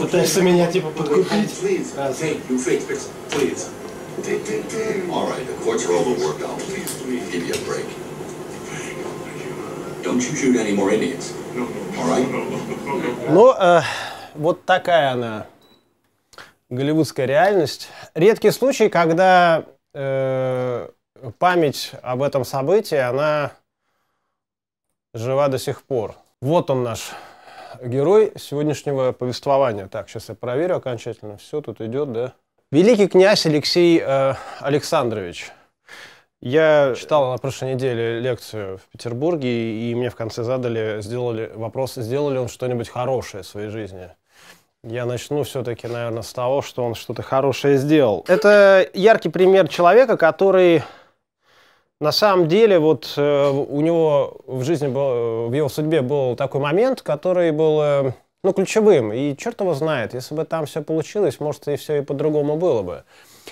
Пытаешься ну, ну, меня типа подкупить? Раз. All right, the court's role will work out. Give you a break. Don't you shoot any more Indians. No. All right? Ну, э, вот такая она, голливудская реальность. Редкий случай, когда э, память об этом событии, она жива до сих пор. Вот он наш герой сегодняшнего повествования. Так, сейчас я проверю окончательно. Все тут идет, да? Великий князь Алексей э, Александрович. Я читал на прошлой неделе лекцию в Петербурге, и мне в конце задали, сделали вопрос, сделали он что-нибудь хорошее в своей жизни. Я начну все-таки, наверное, с того, что он что-то хорошее сделал. Это яркий пример человека, который на самом деле, вот э, у него в жизни, был, э, в его судьбе был такой момент, который был, э, ну, ключевым. И черт его знает, если бы там все получилось, может, и все и по-другому было бы.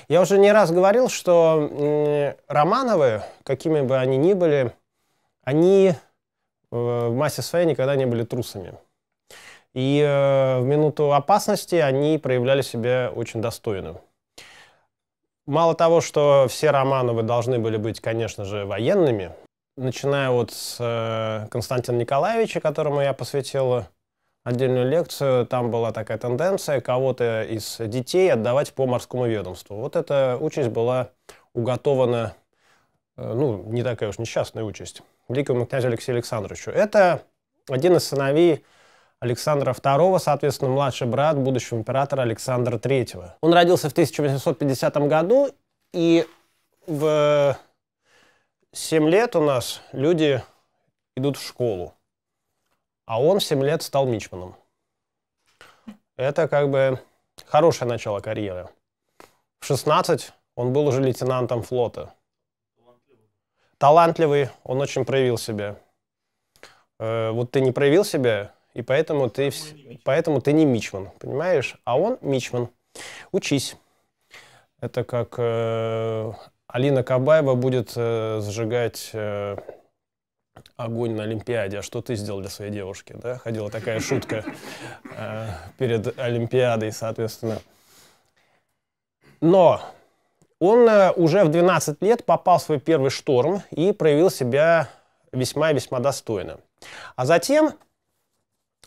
Я уже не раз говорил, что Романовы, какими бы они ни были, они в массе своей никогда не были трусами. И э, в минуту опасности они проявляли себя очень достойно. Мало того, что все Романовы должны были быть, конечно же, военными, начиная вот с э, Константина Николаевича, которому я посвятил отдельную лекцию, там была такая тенденция кого-то из детей отдавать по морскому ведомству. Вот эта участь была уготована, э, ну, не такая уж несчастная участь, великому князю Алексею Александровичу. Это один из сыновей Александра II, соответственно, младший брат будущего императора Александра III. Он родился в 1850 году, и в 7 лет у нас люди идут в школу, а он в 7 лет стал мичманом. Это как бы хорошее начало карьеры. В 16 он был уже лейтенантом флота. Талантливый, он очень проявил себя. Э, вот ты не проявил себя, и поэтому ты, поэтому ты не мичман, понимаешь? А он мичман. Учись. Это как э, Алина Кабаева будет э, сжигать э, огонь на Олимпиаде. А что ты сделал для своей девушки? Да? Ходила такая шутка э, перед Олимпиадой, соответственно. Но он э, уже в 12 лет попал в свой первый шторм и проявил себя весьма весьма достойно. А затем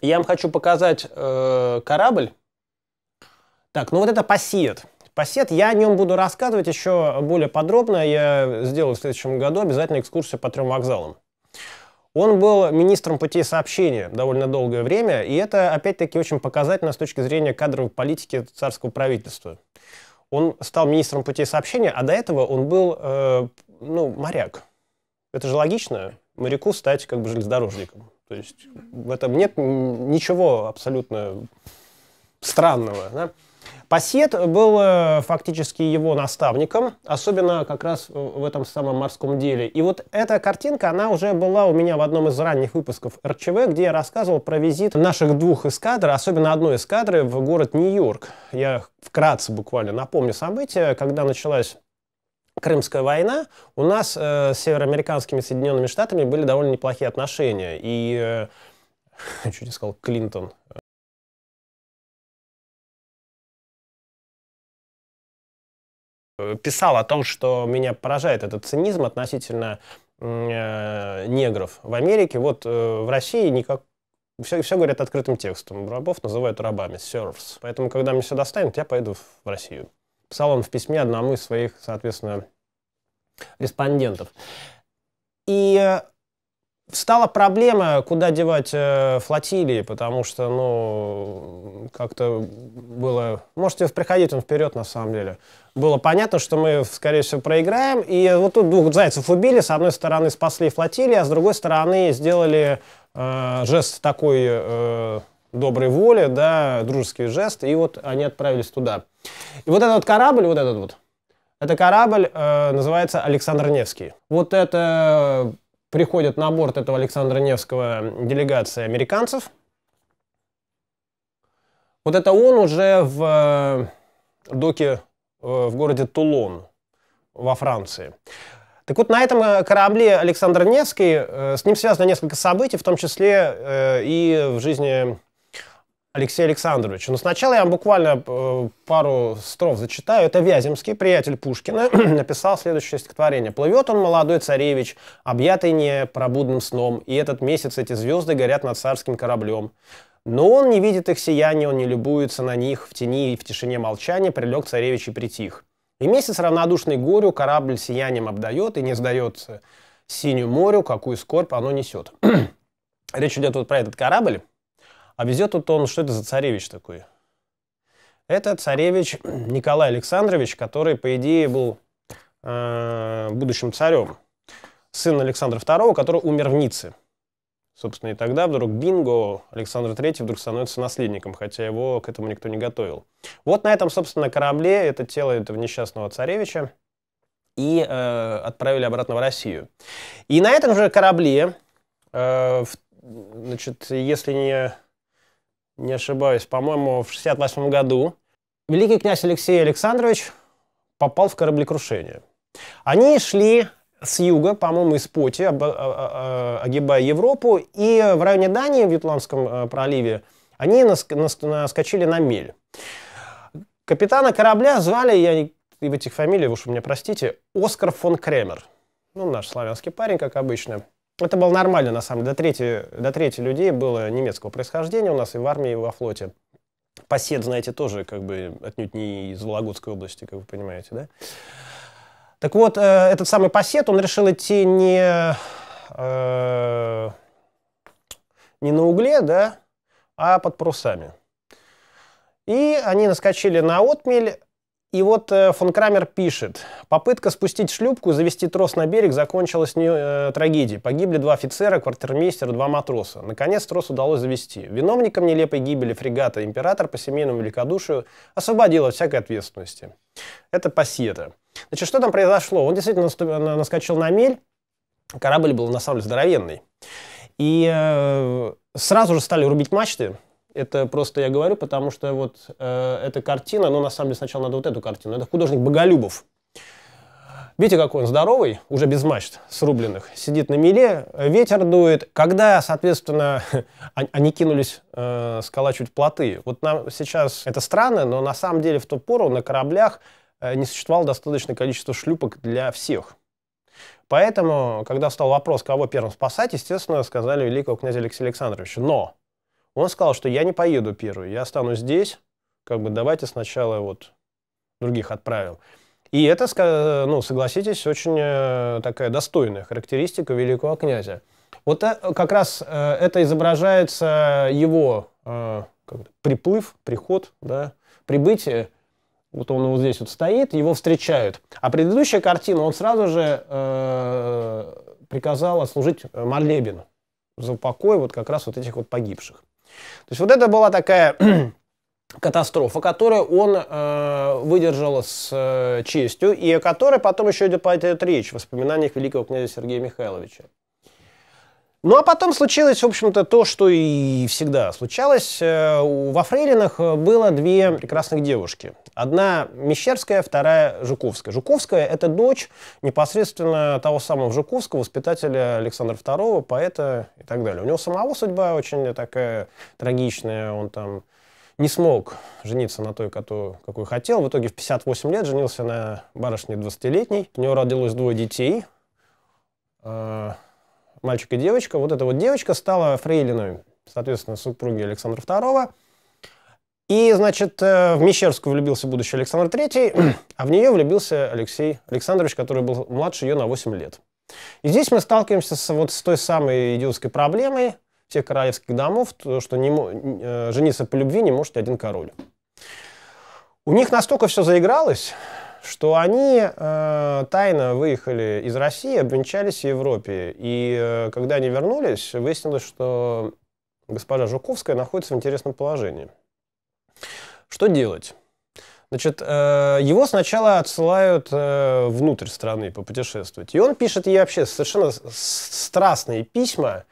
я вам хочу показать э, корабль. Так, ну вот это пассиет. Пассет, я о нем буду рассказывать еще более подробно. Я сделаю в следующем году обязательно экскурсию по трем вокзалам. Он был министром путей сообщения довольно долгое время, и это, опять-таки, очень показательно с точки зрения кадровой политики царского правительства. Он стал министром путей сообщения, а до этого он был, э, ну, моряк. Это же логично моряку стать как бы железнодорожником. То есть в этом нет ничего абсолютно странного. Да? Пассет был э, фактически его наставником, особенно как раз в этом самом морском деле. И вот эта картинка, она уже была у меня в одном из ранних выпусков РЧВ, где я рассказывал про визит наших двух эскадр, особенно одной эскадры в город Нью-Йорк. Я вкратце буквально напомню события, когда началась Крымская война, у нас э, с североамериканскими Соединенными Штатами были довольно неплохие отношения. И, э, чуть не сказал, Клинтон. Э, писал о том, что меня поражает этот цинизм относительно э, негров в Америке. Вот э, в России никак, все, все говорят открытым текстом. Рабов называют рабами, серфс. Поэтому, когда мне все достанет, я поеду в Россию писал он в письме одному из своих, соответственно, респондентов. И э, стала проблема, куда девать э, флотилии, потому что, ну, как-то было... Можете приходить он вперед, на самом деле. Было понятно, что мы, скорее всего, проиграем. И вот тут двух зайцев убили. С одной стороны спасли флотилии, а с другой стороны сделали э, жест такой... Э, доброй воли, да, дружеский жест, и вот они отправились туда. И вот этот корабль, вот этот вот, это корабль э, называется Александр Невский. Вот это э, приходит на борт этого Александра Невского делегация американцев. Вот это он уже в э, доке э, в городе Тулон во Франции. Так вот, на этом корабле Александр Невский, с ним связано несколько событий, в том числе и в жизни Алексей Александрович. Но сначала я вам буквально э, пару строф зачитаю. Это Вяземский, приятель Пушкина, написал следующее стихотворение. «Плывет он, молодой царевич, объятый не пробудным сном, и этот месяц эти звезды горят над царским кораблем. Но он не видит их сияния, он не любуется на них, в тени и в тишине молчания прилег царевич и притих. И месяц равнодушный горю корабль сиянием обдает и не сдается синюю морю, какую скорбь оно несет». Речь идет вот про этот корабль, а везет тут он, что это за царевич такой? Это царевич Николай Александрович, который, по идее, был э, будущим царем. Сын Александра II, который умер в Ницце. Собственно, и тогда вдруг бинго, Александр III вдруг становится наследником, хотя его к этому никто не готовил. Вот на этом, собственно, корабле это тело этого несчастного царевича и э, отправили обратно в Россию. И на этом же корабле, э, в, значит, если не не ошибаюсь, по-моему, в 68 году, великий князь Алексей Александрович попал в кораблекрушение. Они шли с юга, по-моему, из Поти, а, а, а, огибая Европу, и в районе Дании, в Ютландском проливе, они наскочили на мель. Капитана корабля звали, я и в этих фамилиях, уж у меня простите, Оскар фон Кремер. Ну, наш славянский парень, как обычно. Это было нормально, на самом деле. До трети, до трети людей было немецкого происхождения у нас и в армии, и во флоте. Пассет, знаете, тоже как бы отнюдь не из Вологодской области, как вы понимаете, да? Так вот, э, этот самый Пассет, он решил идти не, э, не на угле, да, а под парусами. И они наскочили на отмель, и вот э, фон Крамер пишет. Попытка спустить шлюпку и завести трос на берег закончилась не, э, трагедией. Погибли два офицера, квартирмейстер два матроса. Наконец трос удалось завести. Виновником нелепой гибели фрегата император по семейному великодушию освободил от всякой ответственности. Это пассета. Значит, что там произошло? Он действительно наскочил на мель. Корабль был на самом деле здоровенный. И э, сразу же стали рубить мачты это просто я говорю, потому что вот э, эта картина, ну, на самом деле, сначала надо вот эту картину. Это художник Боголюбов. Видите, какой он здоровый, уже без мачт срубленных, сидит на меле, ветер дует. Когда, соответственно, они кинулись э, сколачивать плоты. Вот нам сейчас это странно, но на самом деле в ту пору на кораблях э, не существовало достаточное количество шлюпок для всех. Поэтому, когда встал вопрос, кого первым спасать, естественно, сказали великого князя Алексея Александровича. Но он сказал, что я не поеду первый, я останусь здесь, как бы давайте сначала вот других отправим. И это, ну, согласитесь, очень э, такая достойная характеристика великого князя. Вот э, как раз э, это изображается его приплыв, приход, да, прибытие. Вот он вот здесь вот стоит, его встречают. А предыдущая картина, он сразу же приказал отслужить молебен за покой вот как раз вот этих вот погибших. То есть вот это была такая катастрофа, которую он э, выдержал с э, честью, и о которой потом еще идет, пойдет речь в воспоминаниях великого князя Сергея Михайловича. Ну а потом случилось, в общем-то, то, что и всегда случалось. Э, во Фрейлинах э, было две прекрасных девушки. Одна Мещерская, вторая Жуковская. Жуковская — это дочь непосредственно того самого Жуковского, воспитателя Александра II, поэта и так далее. У него самого судьба очень такая трагичная. Он там не смог жениться на той, которую, какую хотел. В итоге в 58 лет женился на барышне 20-летней. У него родилось двое детей э, — мальчик и девочка. Вот эта вот девочка стала фрейлиной, соответственно, супруги Александра II. И, значит, э, в Мещерскую влюбился будущий Александр III, а в нее влюбился Алексей Александрович, который был младше ее на 8 лет. И здесь мы сталкиваемся с, вот с той самой идиотской проблемой всех королевских домов, то, что не, э, жениться по любви не может один король. У них настолько все заигралось, что они э, тайно выехали из России, обвенчались в Европе. И э, когда они вернулись, выяснилось, что госпожа Жуковская находится в интересном положении. Что делать? Значит, э, его сначала отсылают э, внутрь страны попутешествовать. И он пишет ей вообще совершенно страстные письма.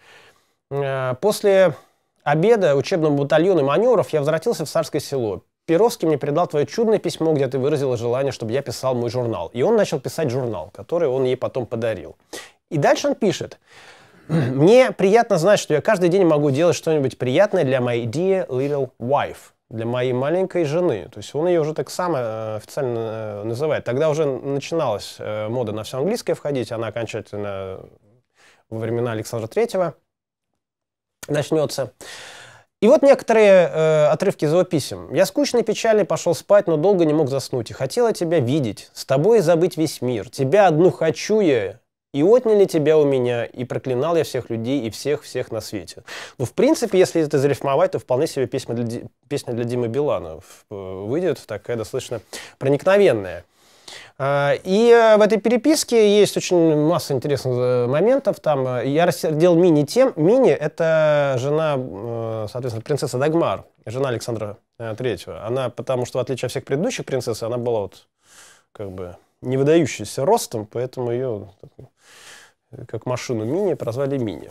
Э, после обеда учебного батальона маневров я возвратился в Царское село. Перовский мне передал твое чудное письмо, где ты выразила желание, чтобы я писал мой журнал. И он начал писать журнал, который он ей потом подарил. И дальше он пишет. Мне приятно знать, что я каждый день могу делать что-нибудь приятное для моей dear little wife, для моей маленькой жены. То есть он ее уже так сам э, официально э, называет. Тогда уже начиналась э, мода на все английское входить, она окончательно во времена Александра Третьего начнется. И вот некоторые э, отрывки писем. «Я скучный и печальный пошел спать, но долго не мог заснуть. И хотела тебя видеть, с тобой забыть весь мир. Тебя одну хочу я, и отняли тебя у меня, и проклинал я всех людей и всех-всех на свете». Ну, в принципе, если это зарифмовать, то вполне себе письма для, песня для Димы Билана э, выйдет такая достаточно проникновенная. Э, и э, в этой переписке есть очень масса интересных э, моментов. Там я рассердил Мини тем. Мини — это жена, соответственно, принцесса Дагмар, жена Александра Третьего. Она, потому что, в отличие от всех предыдущих принцесс, она была вот как бы не выдающейся ростом, поэтому ее как машину Мини прозвали Мини.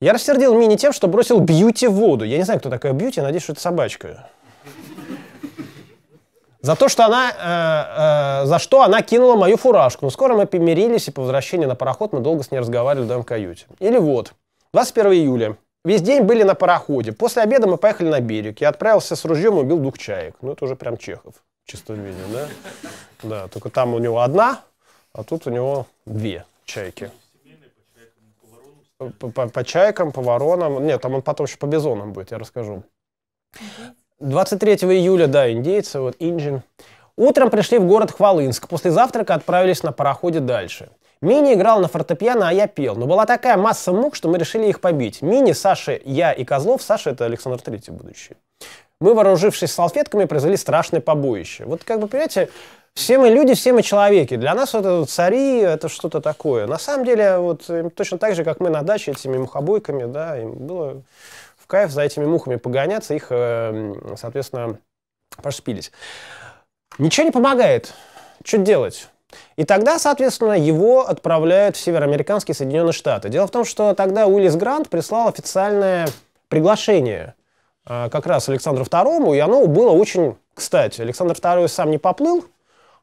Я рассердил Мини тем, что бросил Бьюти в воду. Я не знаю, кто такая Бьюти, надеюсь, что это собачка. За то, что она, э, э, за что она кинула мою фуражку. Но ну, скоро мы помирились, и по возвращении на пароход мы долго с ней разговаривали в доме каюте. Или вот, 21 июля. Весь день были на пароходе. После обеда мы поехали на берег. Я отправился с ружьем и убил двух чаек. Ну, это уже прям Чехов. Чисто виде, да? Да, только там у него одна, а тут у него две чайки. По, по, по чайкам, по воронам. Нет, там он потом еще по бизонам будет, я расскажу. 23 июля, да, индейцы, вот инжин. Утром пришли в город Хвалынск, после завтрака отправились на пароходе дальше. Мини играл на фортепиано, а я пел. Но была такая масса мук, что мы решили их побить. Мини, Саша, я и Козлов. Саша — это Александр Третий будущий. Мы, вооружившись салфетками, произвели страшное побоище. Вот как бы, понимаете, все мы люди, все мы человеки. Для нас вот это цари, это что-то такое. На самом деле, вот точно так же, как мы на даче этими мухобойками, да, им было кайф за этими мухами погоняться, их, э, соответственно, пошпилить. Ничего не помогает. Что делать? И тогда, соответственно, его отправляют в североамериканские Соединенные Штаты. Дело в том, что тогда Уиллис Грант прислал официальное приглашение э, как раз Александру II, и оно было очень кстати. Александр II сам не поплыл,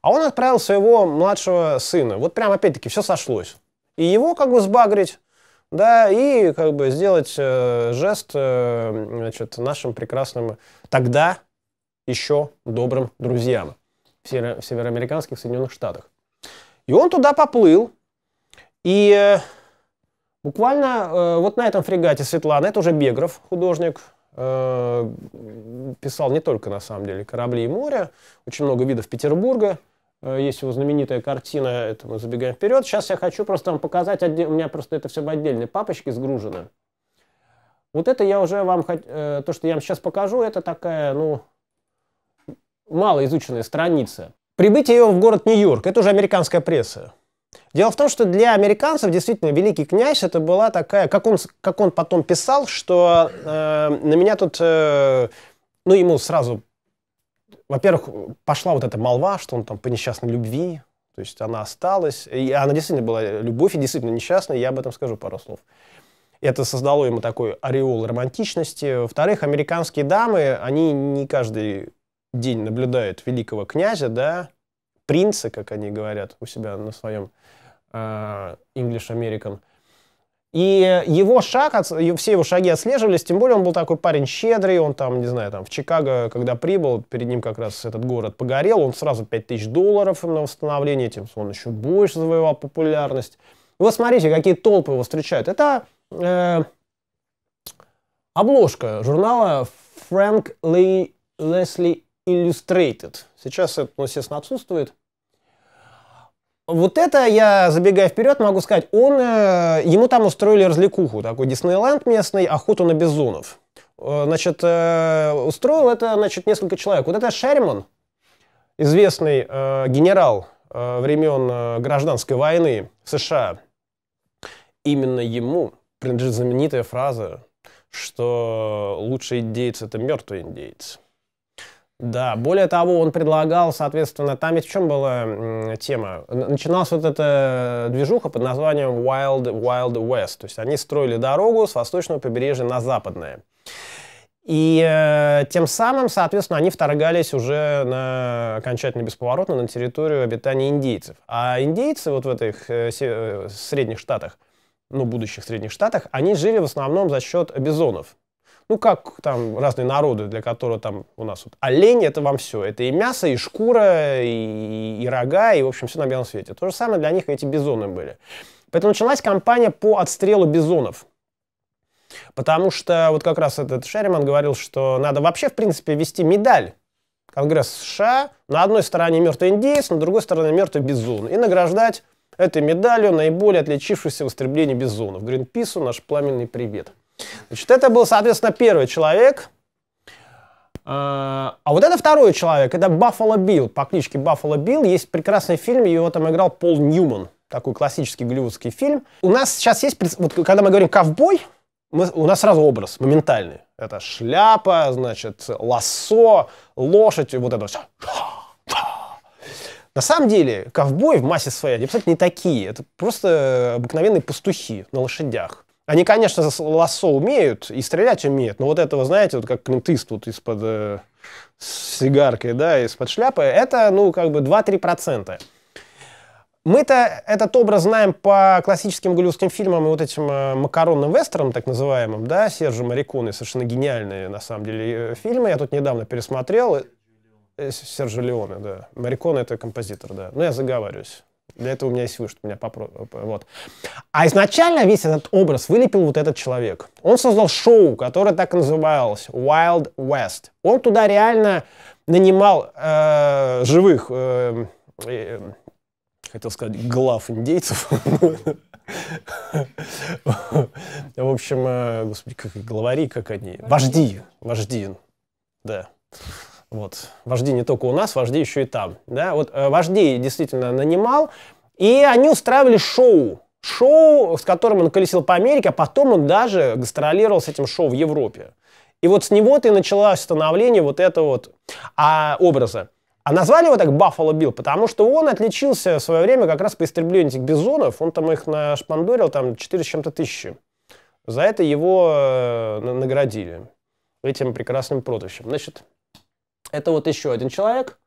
а он отправил своего младшего сына. Вот прям опять-таки все сошлось. И его как бы сбагрить, да, и как бы сделать э, жест э, значит, нашим прекрасным тогда еще добрым друзьям в, северо- в североамериканских Соединенных Штатах. И он туда поплыл, и э, буквально э, вот на этом фрегате Светлана, это уже Бегров, художник, э, писал не только на самом деле корабли и море, очень много видов Петербурга, Э, есть его знаменитая картина, это мы забегаем вперед. Сейчас я хочу просто вам показать, отдел... у меня просто это все в отдельной папочке сгружено. Вот это я уже вам, э, то, что я вам сейчас покажу, это такая, ну, малоизученная страница. Прибытие его в город Нью-Йорк, это уже американская пресса. Дело в том, что для американцев действительно великий князь это была такая, как он, как он потом писал, что э, на меня тут, э, ну ему сразу во-первых, пошла вот эта молва, что он там по несчастной любви, то есть она осталась, и она действительно была э, любовь, и действительно несчастная, я об этом скажу пару слов. Это создало ему такой ореол романтичности. Во-вторых, американские дамы, они не каждый день наблюдают великого князя, да, принца, как они говорят у себя на своем э, English American, и его шаг, все его шаги отслеживались, тем более он был такой парень щедрый, он там, не знаю, там в Чикаго, когда прибыл, перед ним как раз этот город погорел, он сразу 5000 долларов на восстановление, тем он еще больше завоевал популярность. И вот смотрите, какие толпы его встречают. Это э, обложка журнала Frank Lee Leslie Illustrated. Сейчас это, ну, естественно, отсутствует. Вот это я, забегая вперед, могу сказать, он, э, ему там устроили развлекуху, такой Диснейленд местный, охоту на бизонов. Э, значит, э, устроил это, значит, несколько человек. Вот это Шерман, известный э, генерал э, времен э, гражданской войны в США. Именно ему принадлежит знаменитая фраза, что лучший индейец – это мертвый индейец. Да, более того, он предлагал, соответственно, там ведь в чем была тема? Начиналась вот эта движуха под названием Wild, Wild West, то есть они строили дорогу с восточного побережья на западное. И э, тем самым, соответственно, они вторгались уже на, окончательно бесповоротно на территорию обитания индейцев. А индейцы вот в этих э, э средних штатах, ну, будущих средних штатах, они жили в основном за счет бизонов. Ну, как там разные народы, для которых там у нас вот олень — это вам все. Это и мясо, и шкура, и, и рога, и, в общем, все на белом свете. То же самое для них эти бизоны были. Поэтому началась кампания по отстрелу бизонов. Потому что вот как раз этот Шерриман говорил, что надо вообще, в принципе, вести медаль Конгресс США. На одной стороне мертвый индейец, на другой стороне мертвый бизон. И награждать этой медалью наиболее отличившуюся в истреблении бизонов. Гринпису наш пламенный привет. Значит, это был, соответственно, первый человек. Э, а вот это второй человек, это Баффало Билл, по кличке Баффало Билл. Есть прекрасный фильм, его там играл Пол Ньюман. Такой классический голливудский фильм. У нас сейчас есть, вот когда мы говорим «ковбой», мы, у нас сразу образ моментальный. Это шляпа, значит, лосо, лошадь, вот это все. На самом деле, ковбои в массе своей, они, кстати, не такие. Это просто обыкновенные пастухи на лошадях. Они, конечно, лассо умеют и стрелять умеют, но вот этого, знаете, вот как клинтыст вот из-под э, сигаркой, да, из-под шляпы, это, ну, как бы 2-3%. Мы-то этот образ знаем по классическим голливудским фильмам и вот этим э, макаронным вестерам, так называемым, да, Сержа Мариконы, совершенно гениальные, на самом деле, э, фильмы. Я тут недавно пересмотрел. Э, Сержа Леоне, да. Мариконы — это композитор, да. Ну, я заговариваюсь. Для этого у меня есть выше, у меня попро... Э, вот. А изначально весь этот образ вылепил вот этот человек. Он создал шоу, которое так и называлось Wild West. Он туда реально нанимал э, живых, э, э, хотел сказать, глав индейцев. В общем, э, господи, как главари, как они. Вожди, вожди, да. Вот. Вожди не только у нас, вожди еще и там. Да? Вот э, вождей действительно нанимал, и они устраивали шоу. Шоу, с которым он колесил по Америке, а потом он даже гастролировал с этим шоу в Европе. И вот с него-то и началось становление вот этого вот а, образа. А назвали его так Баффало Билл, потому что он отличился в свое время как раз по истреблению этих бизонов. Он там их нашпандорил, там 4 с чем-то тысячи. За это его э, наградили этим прекрасным прозвищем. Значит, это вот еще один человек.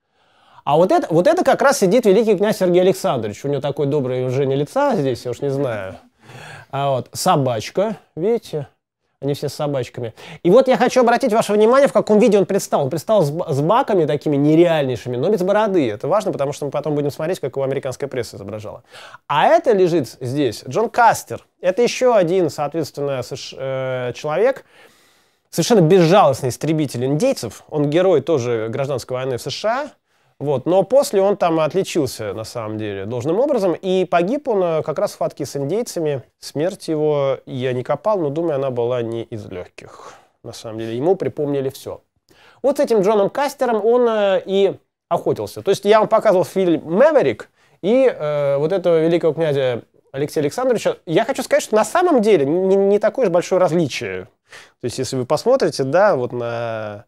А вот это, вот это как раз сидит великий князь Сергей Александрович. У него такое доброе выражение лица здесь, я уж не знаю. А вот собачка, видите? Они все с собачками. И вот я хочу обратить ваше внимание, в каком виде он предстал. Он предстал с, с баками такими нереальнейшими, но без бороды. Это важно, потому что мы потом будем смотреть, как его американская пресса изображала. А это лежит здесь Джон Кастер. Это еще один, соответственно, э, человек, совершенно безжалостный истребитель индейцев. Он герой тоже гражданской войны в США. Вот, но после он там отличился, на самом деле, должным образом, и погиб он э, как раз в схватке с индейцами. Смерть его я не копал, но, думаю, она была не из легких. На самом деле, ему припомнили все. Вот с этим Джоном Кастером он э, и охотился. То есть я вам показывал фильм «Мэверик», и э, вот этого великого князя Алексея Александровича, я хочу сказать, что на самом деле не, не такое же большое различие то есть, если вы посмотрите, да, вот на,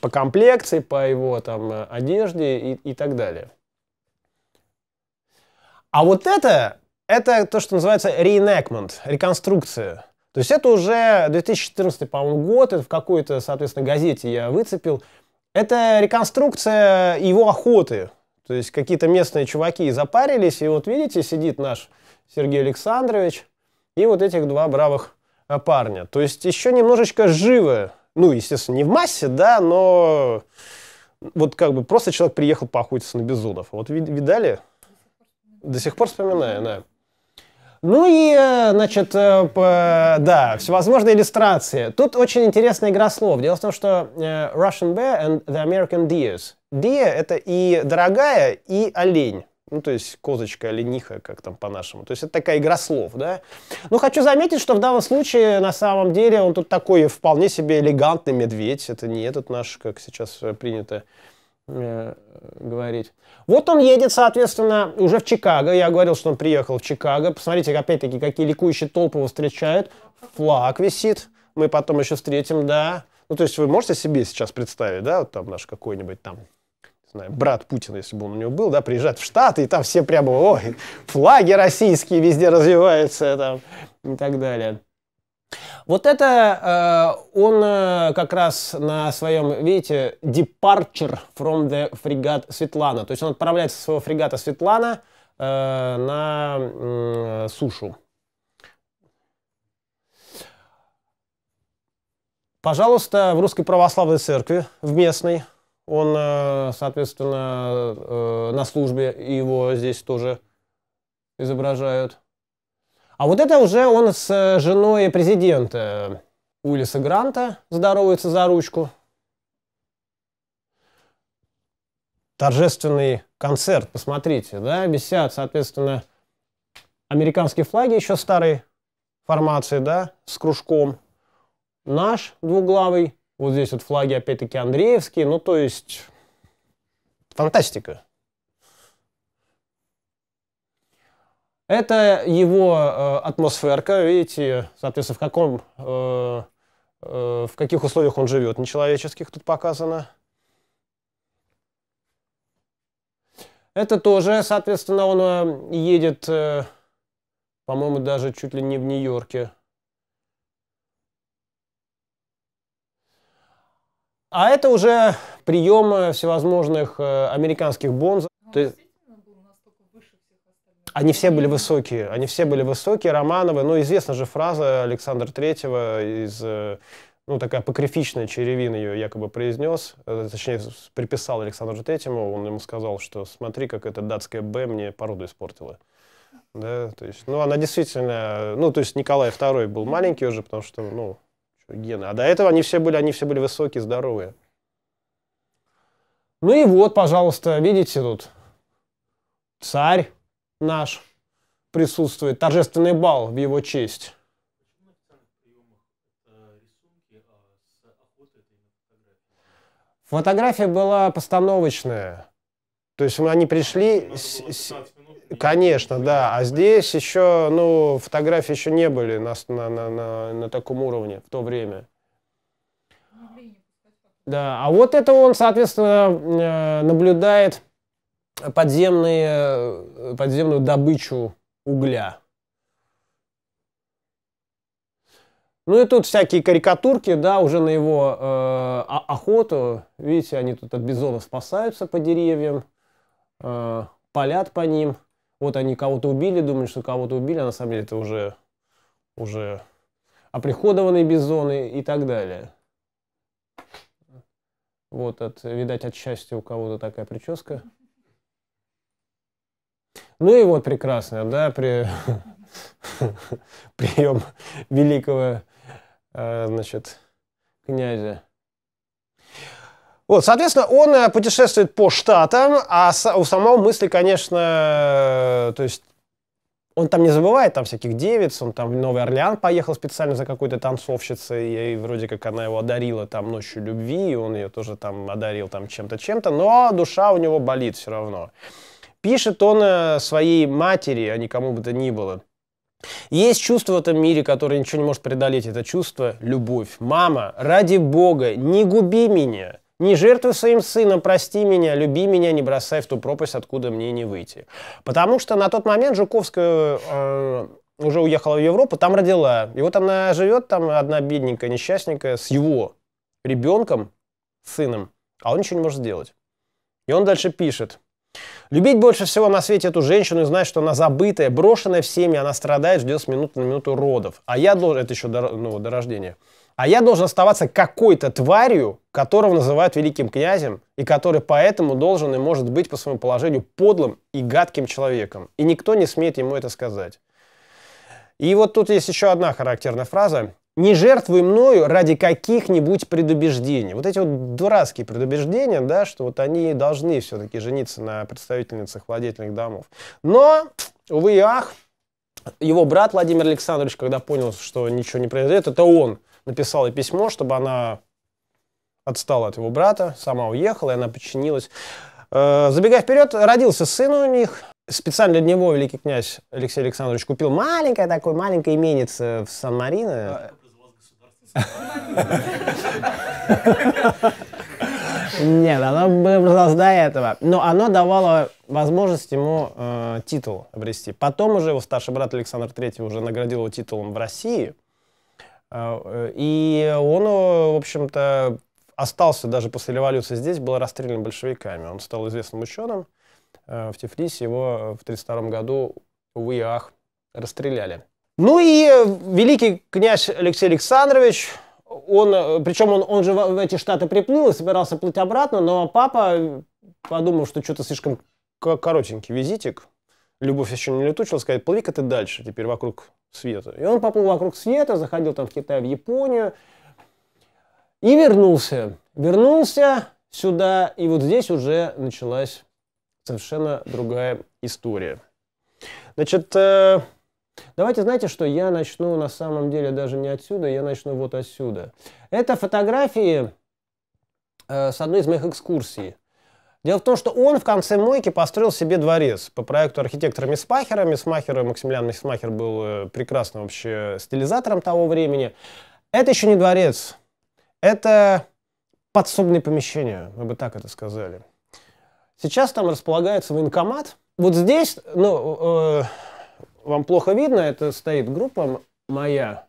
по комплекции, по его там э, одежде и, и так далее. А вот это, это то, что называется reenactment, реконструкция. То есть это уже 2014, по-моему, год, это в какой-то, соответственно, газете я выцепил. Это реконструкция его охоты. То есть какие-то местные чуваки запарились, и вот видите, сидит наш Сергей Александрович и вот этих два бравых Э, парня. То есть еще немножечко живо. Ну, естественно, не в массе, да, но вот как бы просто человек приехал поохотиться на бизонов. Вот видали? До сих пор вспоминаю, да. Ну и, э, значит, э, да, всевозможные иллюстрации. Тут очень интересная игра слов. Дело в том, что Russian Bear and the American Deers. Deer — это и дорогая, и олень. Ну, то есть козочка, лениха, как там по-нашему. То есть это такая игра слов, да? Но ну, хочу заметить, что в данном случае, на самом деле, он тут такой вполне себе элегантный медведь. Это не этот наш, как сейчас э, принято э, говорить. Вот он едет, соответственно, уже в Чикаго. Я говорил, что он приехал в Чикаго. Посмотрите, опять-таки, какие ликующие толпы его встречают. Флаг висит. Мы потом еще встретим, да. Ну, то есть вы можете себе сейчас представить, да, вот там наш какой-нибудь там знаю, брат Путина, если бы он у него был, да, приезжает в Штаты, и там все прямо, ой, флаги российские везде развиваются, там, и так далее. Вот это э, он э, как раз на своем, видите, departure from the фрегат Светлана. То есть он отправляется со своего фрегата Светлана э, на э, сушу. Пожалуйста, в Русской Православной Церкви, в местной, он, э, соответственно, э, на службе, его здесь тоже изображают. А вот это уже он с женой президента Уиллиса Гранта здоровается за ручку. Торжественный концерт, посмотрите, да, висят, соответственно, американские флаги еще старой формации, да, с кружком. Наш двуглавый вот здесь вот флаги опять-таки Андреевские, ну то есть фантастика. Это его э, атмосферка, видите, соответственно, в каком, э, э, в каких условиях он живет, нечеловеческих тут показано. Это тоже, соответственно, он э, едет, э, по-моему, даже чуть ли не в Нью-Йорке. А это уже прием всевозможных э, американских бонз. Ну, они все были высокие, они все были высокие, Романовы, ну, известна же фраза Александра Третьего из, э, ну, такая апокрифичная, Черевина ее якобы произнес, э, точнее, приписал Александру Третьему, он ему сказал, что смотри, как эта датская «Б» мне породу испортила. Да, то есть, ну, она действительно, ну, то есть Николай II был маленький уже, потому что, ну, гены. А до этого они все были, они все были высокие, здоровые. Ну и вот, пожалуйста, видите тут, царь наш присутствует, торжественный бал в его честь. Фотография была постановочная. То есть они пришли... С, с, Конечно, да. А здесь еще, ну, фотографии еще не были на, на, на, на, на таком уровне в то время. Да, а вот это он, соответственно, э, наблюдает подземные, э, подземную добычу угля. Ну и тут всякие карикатурки, да, уже на его э, охоту. Видите, они тут от бизона спасаются по деревьям, э, палят по ним вот они кого-то убили, думают, что кого-то убили, а на самом деле это уже, уже оприходованные бизоны и так далее. Вот, от, видать, от счастья у кого-то такая прическа. Ну и вот прекрасно, да, при... прием великого, э, значит, князя. Вот, соответственно, он э, путешествует по штатам, а у самого мысли, конечно, э, то есть он там не забывает там всяких девиц, он там в Новый Орлеан поехал специально за какой-то танцовщицей, и вроде как она его одарила там ночью любви, и он ее тоже там одарил там чем-то, чем-то, но душа у него болит все равно. Пишет он э, своей матери, а никому бы то ни было. Есть чувство в этом мире, которое ничего не может преодолеть, это чувство любовь. Мама, ради бога, не губи меня. Не жертвуй своим сыном, прости меня, люби меня, не бросай в ту пропасть, откуда мне не выйти. Потому что на тот момент Жуковская э, уже уехала в Европу, там родила. И вот она живет там, одна бедненькая, несчастненькая, с его ребенком, сыном, а он ничего не может сделать. И он дальше пишет. Любить больше всего на свете эту женщину и знать, что она забытая, брошенная всеми, она страдает, ждет с минуты на минуту родов. А я должен... Это еще до, ну, до рождения. А я должен оставаться какой-то тварью, которого называют великим князем, и который поэтому должен и может быть по своему положению подлым и гадким человеком. И никто не смеет ему это сказать. И вот тут есть еще одна характерная фраза. «Не жертвуй мною ради каких-нибудь предубеждений». Вот эти вот дурацкие предубеждения, да, что вот они должны все-таки жениться на представительницах владетельных домов. Но, увы и ах, его брат Владимир Александрович, когда понял, что ничего не произойдет, это он – Написал ей письмо, чтобы она отстала от его брата, сама уехала, и она подчинилась. Э, забегая вперед, родился сын у них. Специально для него великий князь Алексей Александрович купил маленькое такое, маленькое именице в Сан-Марино. А, Нет, оно было образовалось до этого. Но оно давало возможность ему э, титул обрести. Потом уже его старший брат Александр III уже наградил его титулом в России. А, э, и он, э, в общем-то, остался даже после революции здесь, был расстрелян большевиками. Он стал известным ученым. Э, в Тифлисе его в 1932 году, в и расстреляли. Ну и великий князь Алексей Александрович, он, причем он, он же в эти штаты приплыл и собирался плыть обратно, но папа, подумал, что что-то слишком коротенький визитик, любовь еще не летучилась, сказать, плыви-ка ты дальше, теперь вокруг света. И он поплыл вокруг света, заходил там в Китай, в Японию, и вернулся. Вернулся сюда, и вот здесь уже началась совершенно другая история. Значит, э, давайте, знаете, что я начну на самом деле даже не отсюда, я начну вот отсюда. Это фотографии э, с одной из моих экскурсий. Дело в том, что он в конце мойки построил себе дворец по проекту архитектора Мисмахера. Мисмахер, э, Максимилиан Мисмахер был э, прекрасным вообще стилизатором того времени. Это еще не дворец. Это подсобные помещения, мы бы так это сказали. Сейчас там располагается военкомат. Вот здесь, ну, э, вам плохо видно, это стоит группа моя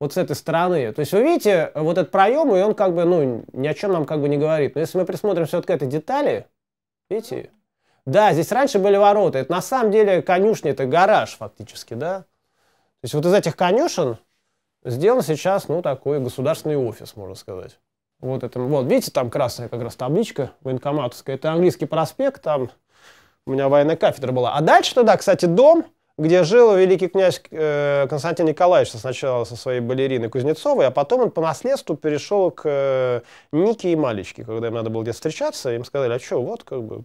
вот с этой стороны. То есть вы видите э, вот этот проем, и он как бы, ну, ни о чем нам как бы не говорит. Но если мы присмотримся вот к этой детали, видите? Да, здесь раньше были ворота. Это на самом деле конюшня, это гараж фактически, да? То есть вот из этих конюшен сделан сейчас, ну, такой государственный офис, можно сказать. Вот это, вот, видите, там красная как раз табличка военкоматовская. Это английский проспект, там у меня военная кафедра была. А дальше тогда, кстати, дом, где жил великий князь э, Константин Николаевич сначала со своей балериной Кузнецовой, а потом он по наследству перешел к э, Нике и Малечке, когда им надо было где-то встречаться, им сказали, а что, вот как бы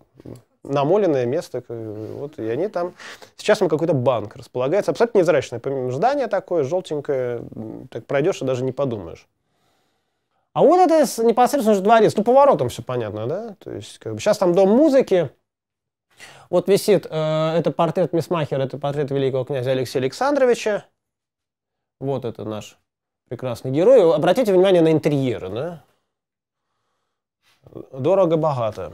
намоленное место, вот, и они там... Сейчас там какой-то банк располагается, абсолютно невзрачное здание такое, желтенькое, так пройдешь и даже не подумаешь. А вот это непосредственно же дворец, ну, поворотом все понятно, да? То есть, как бы, сейчас там дом музыки, вот висит, э, это портрет Мисмахера, это портрет великого князя Алексея Александровича. Вот это наш прекрасный герой. Обратите внимание на интерьеры, да? Дорого-богато.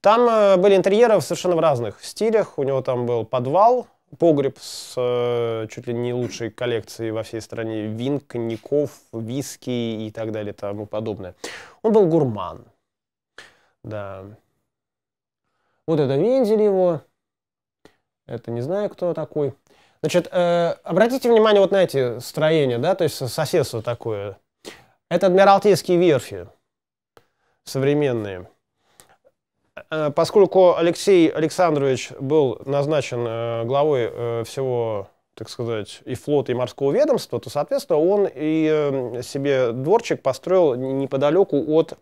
Там э, были интерьеры совершенно в разных стилях. У него там был подвал, погреб с э, чуть ли не лучшей коллекцией во всей стране вин, коньяков, виски и так далее и тому подобное. Он был гурман. Да. Вот это Вендель его. Это не знаю, кто такой. Значит, э, обратите внимание вот на эти строения, да, то есть соседство такое. Это адмиралтейские верфи современные. Э, поскольку Алексей Александрович был назначен э, главой э, всего, так сказать, и флота, и морского ведомства, то, соответственно, он и э, себе дворчик построил неподалеку от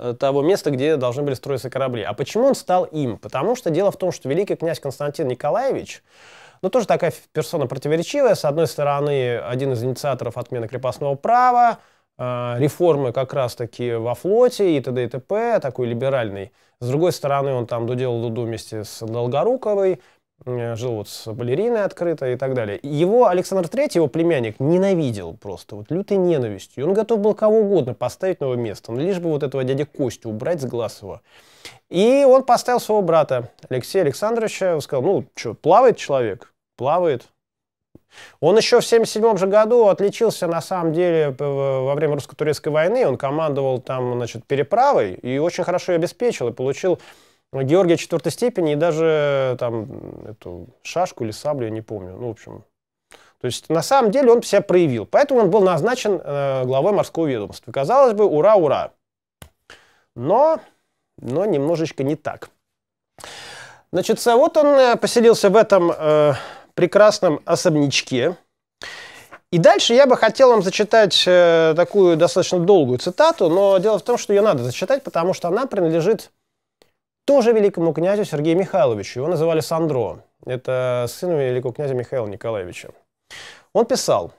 Э, того места, где должны были строиться корабли. А почему он стал им? Потому что дело в том, что великий князь Константин Николаевич, ну, тоже такая персона противоречивая. С одной стороны, один из инициаторов отмены крепостного права, э, реформы как раз-таки во флоте и т.д. и т.п., такой либеральный. С другой стороны, он там доделал Дуду вместе с Долгоруковой, Э, жил вот с балериной открыто и так далее. Его Александр III, его племянник, ненавидел просто, вот лютой ненавистью. Он готов был кого угодно поставить на его место, но ну, лишь бы вот этого дядя Костю убрать с глаз его. И он поставил своего брата, Алексея Александровича, он сказал, ну что, плавает человек? Плавает. Он еще в 1977 же году отличился, на самом деле, во время русско-турецкой войны. Он командовал там, значит, переправой и очень хорошо ее обеспечил, и получил ну, Георгия четвертой степени и даже там эту шашку или саблю, я не помню. Ну, в общем, то есть на самом деле он себя проявил. Поэтому он был назначен э, главой морского ведомства. Казалось бы, ура, ура. Но, но немножечко не так. Значит, вот он э, поселился в этом э, прекрасном особнячке. И дальше я бы хотел вам зачитать э, такую достаточно долгую цитату, но дело в том, что ее надо зачитать, потому что она принадлежит тоже великому князю Сергею Михайловичу. Его называли Сандро. Это сын великого князя Михаила Николаевича. Он писал,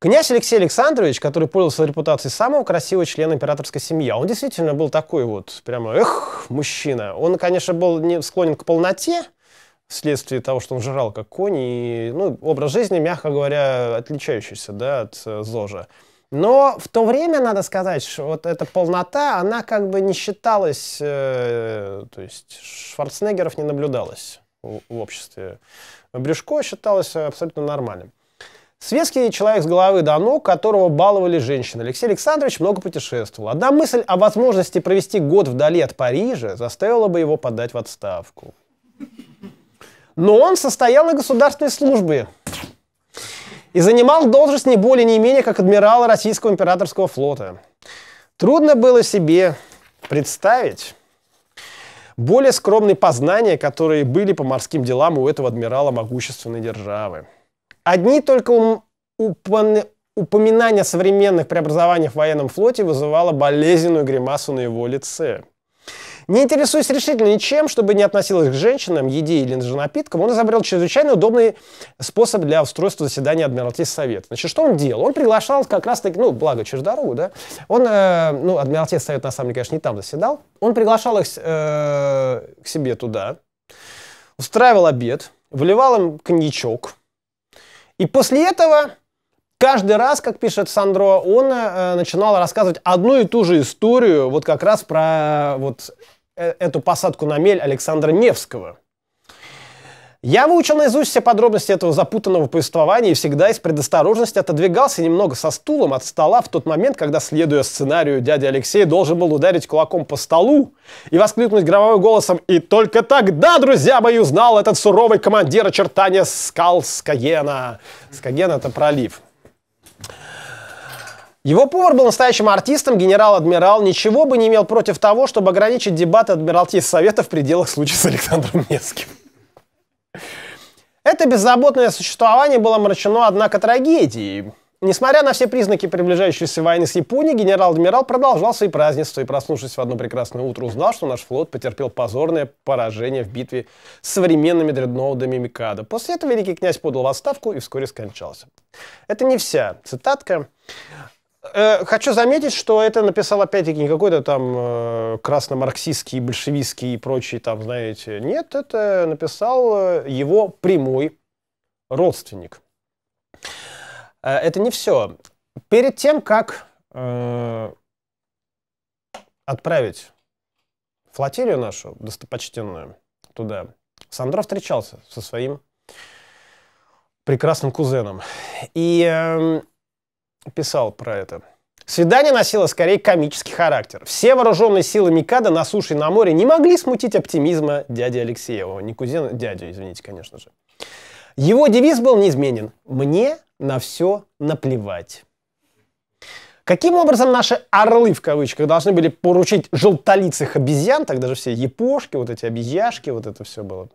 Князь Алексей Александрович, который пользовался репутацией самого красивого члена императорской семьи, а он действительно был такой вот, прямо, эх, мужчина. Он, конечно, был не склонен к полноте, вследствие того, что он жрал как конь, и ну, образ жизни, мягко говоря, отличающийся да, от э, ЗОЖа. Но в то время, надо сказать, что вот эта полнота, она как бы не считалась, э, то есть Шварценеггеров не наблюдалось в, в обществе. Брюшко считалось абсолютно нормальным. Светский человек с головы до ног, которого баловали женщины. Алексей Александрович много путешествовал. Одна мысль о возможности провести год вдали от Парижа заставила бы его подать в отставку. Но он состоял на государственной службе, и занимал должность не более не менее как адмирала Российского императорского флота. Трудно было себе представить более скромные познания, которые были по морским делам у этого адмирала могущественной державы. Одни только ум, упоминание о современных преобразованиях в военном флоте вызывало болезненную гримасу на его лице – не интересуясь решительно ничем, чтобы не относилось к женщинам, еде или же напиткам, он изобрел чрезвычайно удобный способ для устройства заседания Адмиралтейского совета. Значит, что он делал? Он приглашал как раз-таки, ну, благо, через дорогу, да? Он, э, ну, Адмиралтейский совет, на самом деле, конечно, не там заседал. Он приглашал их э, к себе туда, устраивал обед, выливал им коньячок. И после этого каждый раз, как пишет Сандро, он э, начинал рассказывать одну и ту же историю, вот как раз про вот Э, эту посадку на мель Александра Невского. Я выучил наизусть все подробности этого запутанного повествования и всегда из предосторожности отодвигался немного со стулом от стола в тот момент, когда, следуя сценарию, дядя Алексей должен был ударить кулаком по столу и воскликнуть громовым голосом «И только тогда, друзья мои, узнал этот суровый командир очертания скал Скагена». Скаген — это пролив. Его повар был настоящим артистом, генерал-адмирал, ничего бы не имел против того, чтобы ограничить дебаты Адмиралтейского совета в пределах случая с Александром Невским. Это беззаботное существование было мрачено, однако, трагедией. Несмотря на все признаки приближающейся войны с Японией, генерал-адмирал продолжал свои празднества и, проснувшись в одно прекрасное утро, узнал, что наш флот потерпел позорное поражение в битве с современными дредноудами Микадо. После этого великий князь подал в отставку и вскоре скончался. Это не вся цитатка. Э, хочу заметить, что это написал опять-таки не какой-то там э, красно-марксистский, большевистский и прочий там, знаете. Нет, это написал э, его прямой родственник. Э, это не все. Перед тем, как э, отправить флотилию нашу достопочтенную туда, Сандро встречался со своим прекрасным кузеном. И э, писал про это. Свидание носило скорее комический характер. Все вооруженные силы Микада на суше и на море не могли смутить оптимизма дяди Алексеева. Не кузена, дядю, извините, конечно же. Его девиз был неизменен. «Мне на все наплевать». Каким образом наши «орлы» в кавычках должны были поручить желтолицых обезьян, тогда же все епошки, вот эти обезьяшки, вот это все было,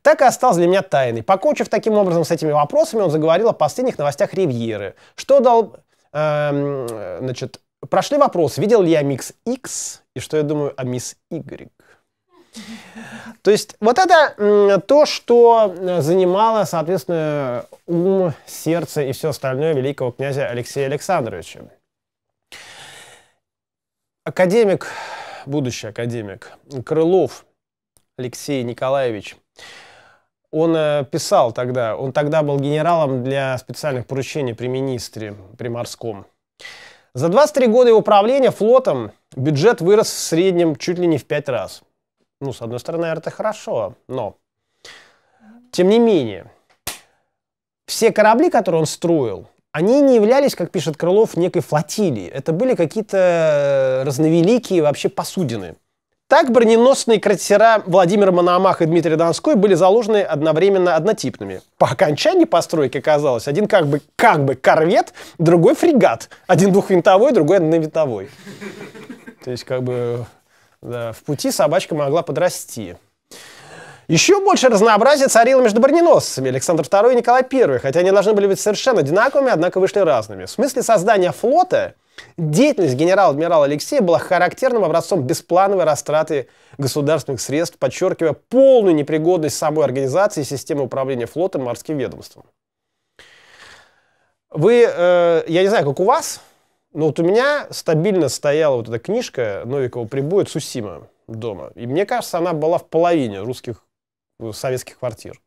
так и осталось для меня тайной. Покончив таким образом с этими вопросами, он заговорил о последних новостях Ривьеры. Что дал... Эм, значит, прошли вопрос, видел ли я микс X и что я думаю о мисс Y. То есть вот это то, что занимало, соответственно, ум, сердце и все остальное великого князя Алексея Александровича. Академик, будущий академик Крылов Алексей Николаевич, он э, писал тогда, он тогда был генералом для специальных поручений при министре, при морском. За 23 года его правления флотом бюджет вырос в среднем чуть ли не в 5 раз. Ну, с одной стороны, это хорошо, но... Тем не менее, все корабли, которые он строил, они не являлись, как пишет Крылов, некой флотилией. Это были какие-то э, разновеликие вообще посудины. Так броненосные крейсера Владимира Мономаха и Дмитрия Донской были заложены одновременно однотипными. По окончании постройки оказалось один как бы, как бы корвет, другой фрегат. Один двухвинтовой, другой одновинтовой. То есть как бы да, в пути собачка могла подрасти. Еще больше разнообразия царило между броненосцами Александр II и Николай I, хотя они должны были быть совершенно одинаковыми, однако вышли разными. В смысле создания флота деятельность генерала-адмирала Алексея была характерным образцом бесплановой растраты государственных средств, подчеркивая полную непригодность самой организации и системы управления флотом и морским ведомством. Вы, э, я не знаю, как у вас, но вот у меня стабильно стояла вот эта книжка Новикова «Прибудет Сусима» дома. И мне кажется, она была в половине русских советских квартир.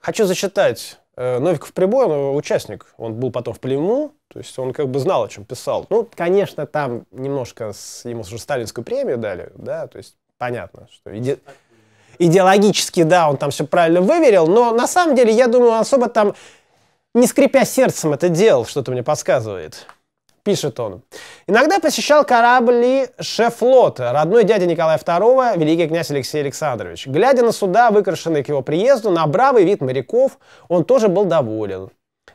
Хочу зачитать э, Новиков Прибой, он участник, он был потом в плену, то есть он как бы знал, о чем писал. Ну, конечно, там немножко с, ему уже сталинскую премию дали, да, то есть понятно, что иде... идеологически, да, он там все правильно выверил, но на самом деле, я думаю, особо там, не скрипя сердцем это делал, что-то мне подсказывает пишет он. Иногда посещал корабли шеф-флота, родной дядя Николая II, великий князь Алексей Александрович. Глядя на суда, выкрашенные к его приезду, на бравый вид моряков, он тоже был доволен.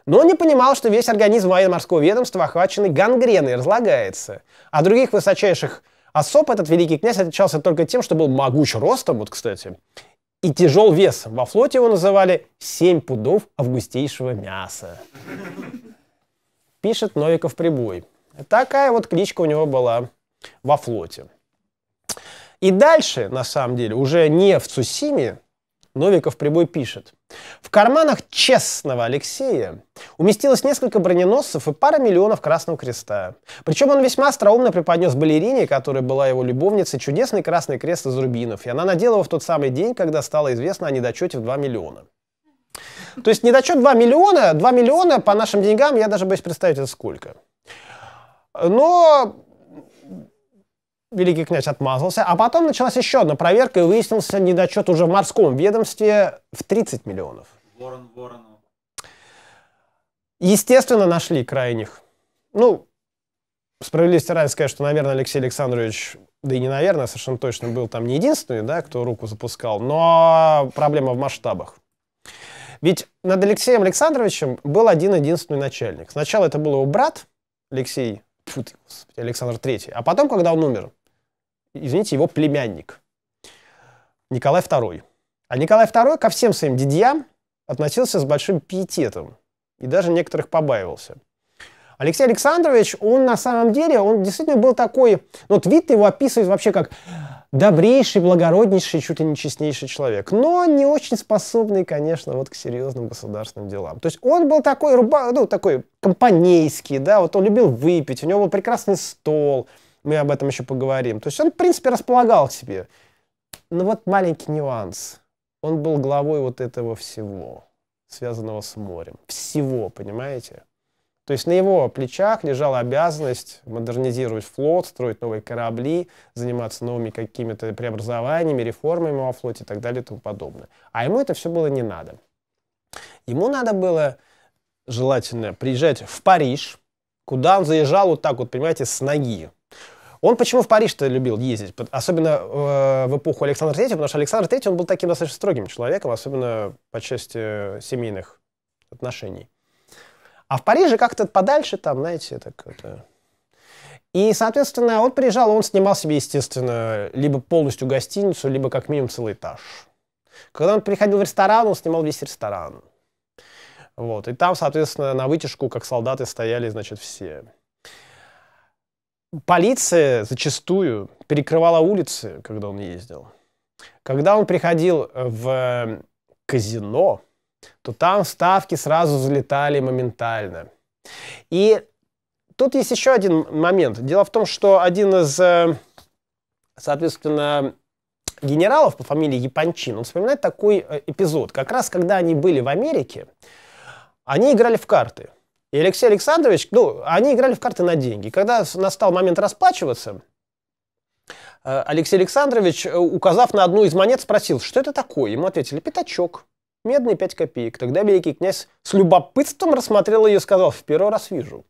Но он не понимал, что весь организм военно-морского ведомства, охваченный гангреной, разлагается. А других высочайших особ этот великий князь отличался только тем, что был могуч ростом, вот, кстати, и тяжел вес Во флоте его называли «семь пудов августейшего мяса» пишет Новиков Прибой. Такая вот кличка у него была во флоте. И дальше, на самом деле, уже не в Цусиме, Новиков Прибой пишет. В карманах честного Алексея уместилось несколько броненосцев и пара миллионов Красного Креста. Причем он весьма остроумно преподнес балерине, которая была его любовницей, чудесный Красный Крест из Рубинов, и она надела его в тот самый день, когда стало известно о недочете в 2 миллиона. То есть недочет 2 миллиона, 2 миллиона по нашим деньгам, я даже боюсь представить, это сколько. Но великий князь отмазался, а потом началась еще одна проверка, и выяснился недочет уже в морском ведомстве в 30 миллионов. Ворон Воронов. Естественно, нашли крайних. Ну, справедливости ради сказать, что, наверное, Алексей Александрович, да и не наверное, совершенно точно был там не единственный, да, кто руку запускал, но проблема в масштабах. Ведь над Алексеем Александровичем был один-единственный начальник. Сначала это был его брат Алексей, тьфу ты, господи, Александр III, а потом, когда он умер, извините, его племянник Николай II. А Николай II ко всем своим дядьям относился с большим пиететом и даже некоторых побаивался – Алексей Александрович, он на самом деле, он действительно был такой, ну, Твит его описывает вообще как добрейший, благороднейший, чуть ли не честнейший человек, но не очень способный, конечно, вот к серьезным государственным делам. То есть он был такой, руба, ну, такой компанейский, да, вот он любил выпить, у него был прекрасный стол, мы об этом еще поговорим. То есть он, в принципе, располагал к себе. Но вот маленький нюанс. Он был главой вот этого всего, связанного с морем. Всего, понимаете? То есть на его плечах лежала обязанность модернизировать флот, строить новые корабли, заниматься новыми какими-то преобразованиями, реформами во флоте и так далее и тому подобное. А ему это все было не надо. Ему надо было желательно приезжать в Париж, куда он заезжал вот так вот, понимаете, с ноги. Он почему в Париж-то любил ездить? Особенно э, в эпоху Александра III. потому что Александр III он был таким достаточно строгим человеком, особенно по части семейных отношений. А в Париже как-то подальше там, знаете, так это... И, соответственно, он приезжал, он снимал себе, естественно, либо полностью гостиницу, либо как минимум целый этаж. Когда он приходил в ресторан, он снимал весь ресторан. Вот. И там, соответственно, на вытяжку, как солдаты, стояли, значит, все. Полиция зачастую перекрывала улицы, когда он ездил. Когда он приходил в казино, то там ставки сразу залетали моментально. И тут есть еще один момент. Дело в том, что один из, э, соответственно, генералов по фамилии Япончин, он вспоминает такой э, эпизод. Как раз когда они были в Америке, они играли в карты. И Алексей Александрович, ну, они играли в карты на деньги. Когда настал момент расплачиваться, э, Алексей Александрович, указав на одну из монет, спросил, что это такое? Ему ответили, пятачок медный 5 копеек. Тогда великий князь с любопытством рассмотрел ее и сказал, в первый раз вижу.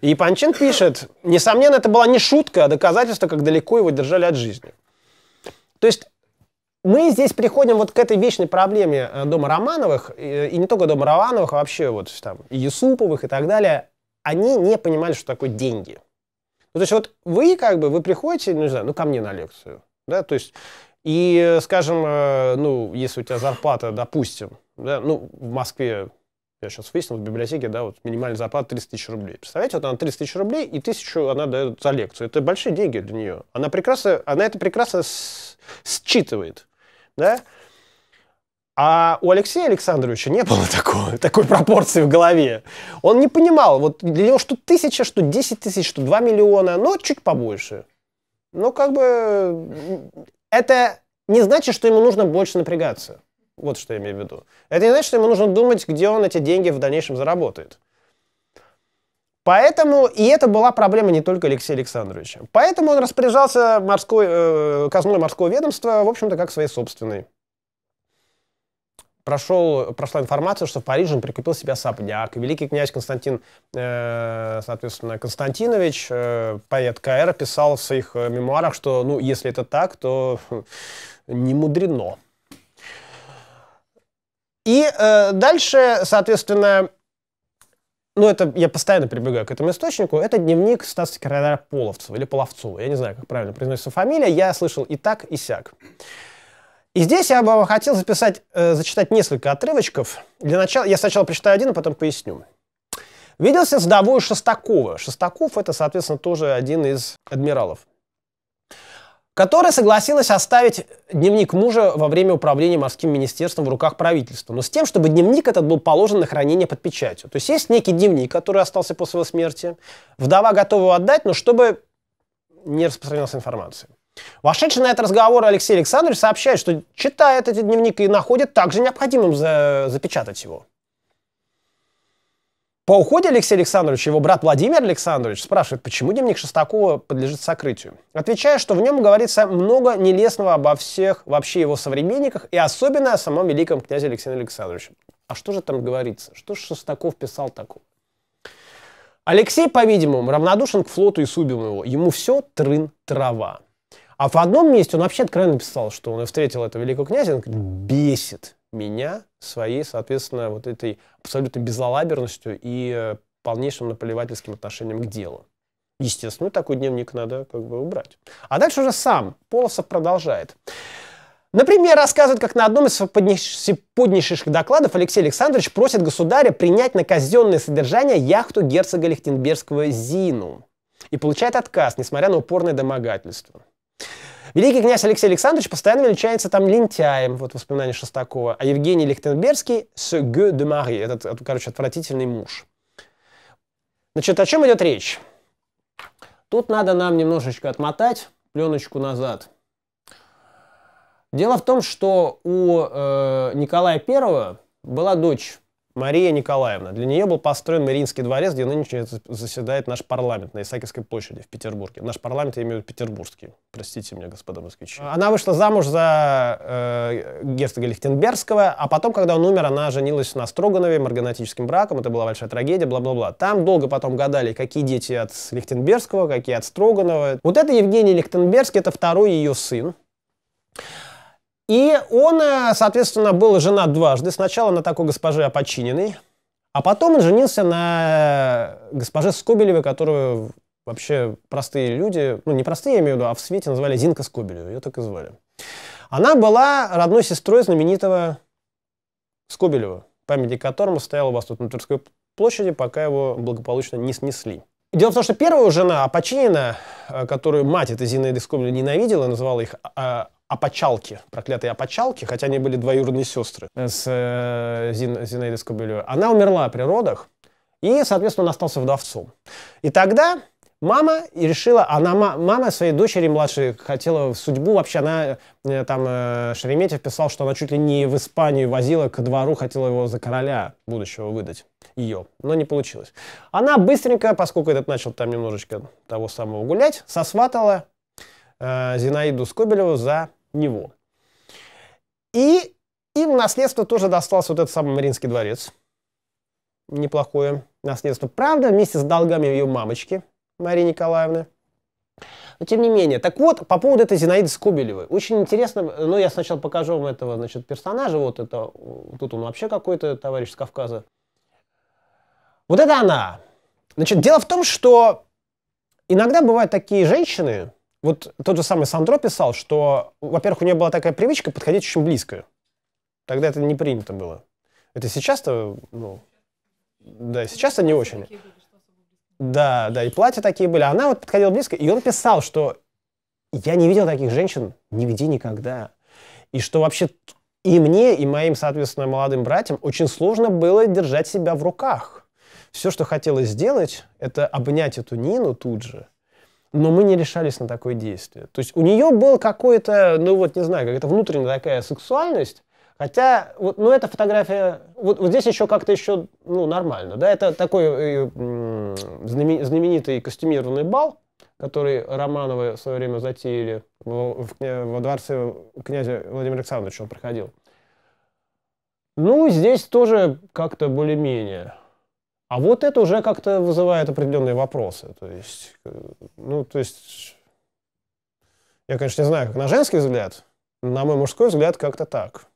И Панчин пишет, несомненно, это была не шутка, а доказательство, как далеко его держали от жизни. То есть мы здесь приходим вот к этой вечной проблеме э, дома Романовых, и не только дома Романовых, а вообще вот там и Юсуповых и так далее. Они не понимали, что такое деньги. Ну, то есть вот вы как бы, вы приходите, ну, не знаю, ну, ко мне на лекцию, да, то есть и, скажем, э, ну, если у тебя зарплата, допустим, да, ну, в Москве, я сейчас выяснил, в библиотеке, да, вот минимальная зарплата 30 тысяч рублей. Представляете, вот она 30 тысяч рублей, и тысячу она дает за лекцию. Это большие деньги для нее. Она прекрасно, она это прекрасно считывает, да. А у Алексея Александровича не было такого, такой пропорции в голове. Он не понимал, вот для него что тысяча, что 10 тысяч, что 2 миллиона, но чуть побольше. Ну, как бы это не значит, что ему нужно больше напрягаться. Вот что я имею в виду. Это не значит, что ему нужно думать, где он эти деньги в дальнейшем заработает. Поэтому, и это была проблема не только Алексея Александровича. Поэтому он распоряжался морской, э, казной морского ведомства, в общем-то, как своей собственной прошел, прошла информация, что в Париже он прикупил себя сапняк. Великий князь Константин, э, соответственно, Константинович, э, поэт КР, писал в своих э, мемуарах, что, ну, если это так, то не мудрено. И э, дальше, соответственно, ну, это я постоянно прибегаю к этому источнику, это дневник Стаса Секретаря Половцева или Половцова, я не знаю, как правильно произносится фамилия, я слышал и так, и сяк. И здесь я бы хотел записать, э, зачитать несколько отрывочков. Для начала я сначала прочитаю один, а потом поясню. Виделся с довою Шестакова. Шестаков это, соответственно, тоже один из адмиралов которая согласилась оставить дневник мужа во время управления морским министерством в руках правительства, но с тем, чтобы дневник этот был положен на хранение под печатью. То есть есть некий дневник, который остался после его смерти. Вдова готова его отдать, но чтобы не распространялась информация. Вошедший на этот разговор Алексей Александрович сообщает, что читает эти дневники и находит также необходимым за... запечатать его. По уходе Алексея Александровича его брат Владимир Александрович спрашивает, почему дневник Шестакова подлежит сокрытию. Отвечая, что в нем говорится много нелестного обо всех вообще его современниках и особенно о самом великом князе Алексея Александровиче. А что же там говорится? Что же Шестаков писал такого? Алексей, по-видимому, равнодушен к флоту и судьбам его. Ему все трын трава. А в одном месте он вообще откровенно писал, что он встретил этого великого князя, он говорит, бесит меня своей, соответственно, вот этой абсолютно безалаберностью и э, полнейшим наплевательским отношением к делу. Естественно, такой дневник надо как бы убрать. А дальше уже сам Полосов продолжает. Например, рассказывает, как на одном из поднейших докладов Алексей Александрович просит государя принять на казенное содержание яхту герцога Лихтенбергского Зину. И получает отказ, несмотря на упорное домогательство. Великий князь Алексей Александрович постоянно величается там лентяем, вот воспоминание Шостакова, а Евгений Лихтенбергский — «ce gueux de Marie», этот, короче, отвратительный муж. Значит, о чем идет речь? Тут надо нам немножечко отмотать пленочку назад. Дело в том, что у э, Николая I была дочь Мария Николаевна. Для нее был построен Мариинский дворец, где нынешний заседает наш парламент на Исаакиевской площади в Петербурге. Наш парламент, я имею в виду петербургский. Простите меня, господа москвичи. Она вышла замуж за э, герцога Лихтенбергского, а потом, когда он умер, она женилась на Строганове марганатическим браком. Это была большая трагедия, бла-бла-бла. Там долго потом гадали, какие дети от Лихтенбергского, какие от Строганова. Вот это Евгений Лихтенбергский, это второй ее сын. И он, э, соответственно, был женат дважды. Сначала на такой госпоже Апочининой, а потом он женился на э, госпоже Скобелевой, которую вообще простые люди, ну не простые, я имею в виду, а в свете называли Зинка Скобелева, ее так и звали. Она была родной сестрой знаменитого Скобелева, памятник которому стояла у вас тут на Тверской площади, пока его благополучно не снесли. Дело в том, что первая жена Апочинина, э, которую мать этой Зинаиды Скобелева ненавидела, называла их а, Апачалки, проклятые Апачалки, хотя они были двоюродные сестры с э, Зин, Зинаидой Скобелевой. Она умерла при родах, и, соответственно, он остался вдовцом. И тогда мама решила, она мама своей дочери младшей хотела в судьбу, вообще она э, там э, Шереметьев писал, что она чуть ли не в Испанию возила к двору, хотела его за короля будущего выдать ее, но не получилось. Она быстренько, поскольку этот начал там немножечко того самого гулять, сосватала э, Зинаиду Скобелеву за него. И им в наследство тоже достался вот этот самый Мариинский дворец. Неплохое наследство. Правда, вместе с долгами ее мамочки, Марии Николаевны. Но тем не менее. Так вот, по поводу этой Зинаиды Скобелевой. Очень интересно, ну я сначала покажу вам этого, значит, персонажа. Вот это, тут он вообще какой-то товарищ с Кавказа. Вот это она. Значит, дело в том, что иногда бывают такие женщины, вот тот же самый Сандро писал, что, во-первых, у нее была такая привычка подходить очень близко. Тогда это не принято было. Это сейчас-то, ну, да, ну, сейчас то не очень. Да, да, и платья такие были. Она вот подходила близко, и он писал, что я не видел таких женщин нигде никогда. И что вообще и мне, и моим, соответственно, молодым братьям очень сложно было держать себя в руках. Все, что хотелось сделать, это обнять эту Нину тут же – но мы не решались на такое действие. То есть у нее был какой-то, ну вот не знаю, какая-то внутренняя такая сексуальность, Хотя, вот, ну, эта фотография, вот, вот здесь еще как-то еще, ну, нормально, да, это такой э, э, знаменитый костюмированный бал, который Романовы в свое время затеяли в, в, во дворце князя Владимира Александровича, он проходил. Ну, здесь тоже как-то более-менее. А вот это уже как-то вызывает определенные вопросы. То есть, э, ну, то есть, я, конечно, не знаю, как на женский взгляд, на мой мужской взгляд как-то так.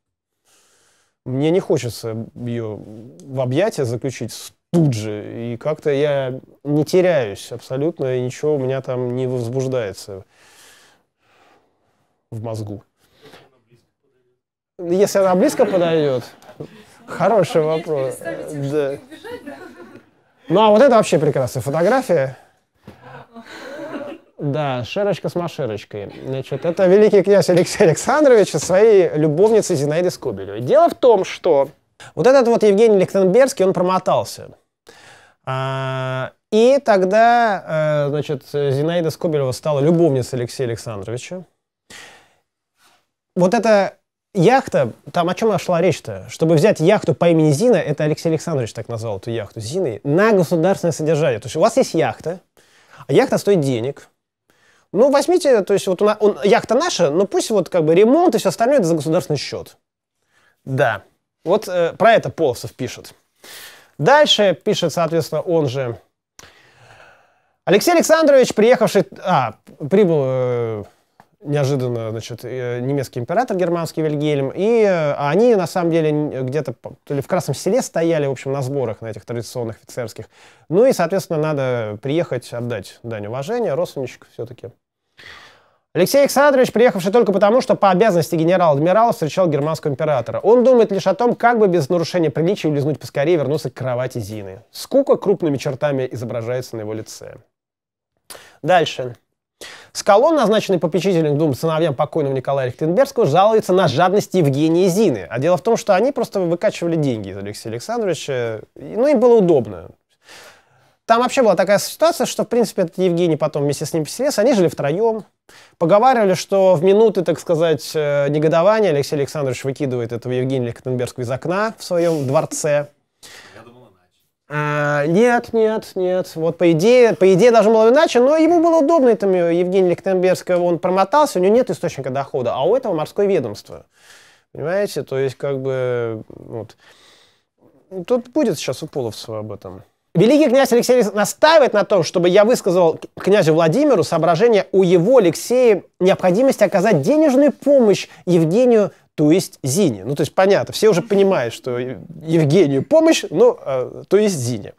Мне не хочется ее в объятия заключить тут же, и как-то я не теряюсь абсолютно, и ничего у меня там не возбуждается в мозгу. Если она близко подойдет, хороший вопрос. Да. Ну а вот это вообще прекрасная фотография. Да, Шерочка с Машерочкой. Значит, это великий князь Алексей Александрович со своей любовницей Зинаидой Скобелевой. Дело в том, что вот этот вот Евгений Лихтенбергский, он промотался. А, и тогда, э, значит, Зинаида Скобелева стала любовницей Алексея Александровича. Вот это. Яхта, там о чем шла речь-то? Чтобы взять яхту по имени Зина, это Алексей Александрович так назвал эту яхту, Зиной, на государственное содержание. То есть у вас есть яхта, а яхта стоит денег. Ну, возьмите, то есть вот у нас, он, яхта наша, но пусть вот как бы ремонт и все остальное это за государственный счет. Да. Вот э, про это Полосов пишет. Дальше пишет, соответственно, он же. Алексей Александрович, приехавший... А, прибыл... Э, неожиданно, значит, э, немецкий император германский Вильгельм, и э, а они, на самом деле, где-то то ли в Красном селе стояли, в общем, на сборах на этих традиционных офицерских. Ну и, соответственно, надо приехать отдать дань уважения, родственничек все-таки. Алексей Александрович, приехавший только потому, что по обязанности генерал-адмирала встречал германского императора. Он думает лишь о том, как бы без нарушения приличия улизнуть поскорее вернуться к кровати Зины. Скука крупными чертами изображается на его лице. Дальше. Скалон, назначенный попечителем двум сыновьям покойного Николая Рихтенбергского, жалуется на жадность Евгения Зины. А дело в том, что они просто выкачивали деньги из Алексея Александровича, ну им было удобно. Там вообще была такая ситуация, что, в принципе, этот Евгений потом вместе с ним поселился, они жили втроем, поговаривали, что в минуты, так сказать, э, негодования Алексей Александрович выкидывает этого Евгения Лихтенбергского из окна в своем дворце, а, нет, нет, нет. Вот по идее, по идее должно было иначе, но ему было удобно, это. Евгений Лихтенбергский, он промотался, у него нет источника дохода, а у этого морское ведомство. Понимаете, то есть как бы вот. Тут будет сейчас у Половцева об этом. Великий князь Алексей настаивает на том, чтобы я высказал князю Владимиру соображение у его, Алексея необходимости оказать денежную помощь Евгению то есть Зине. Ну, то есть понятно, все уже понимают, что Евгению помощь, но э, то есть Зине.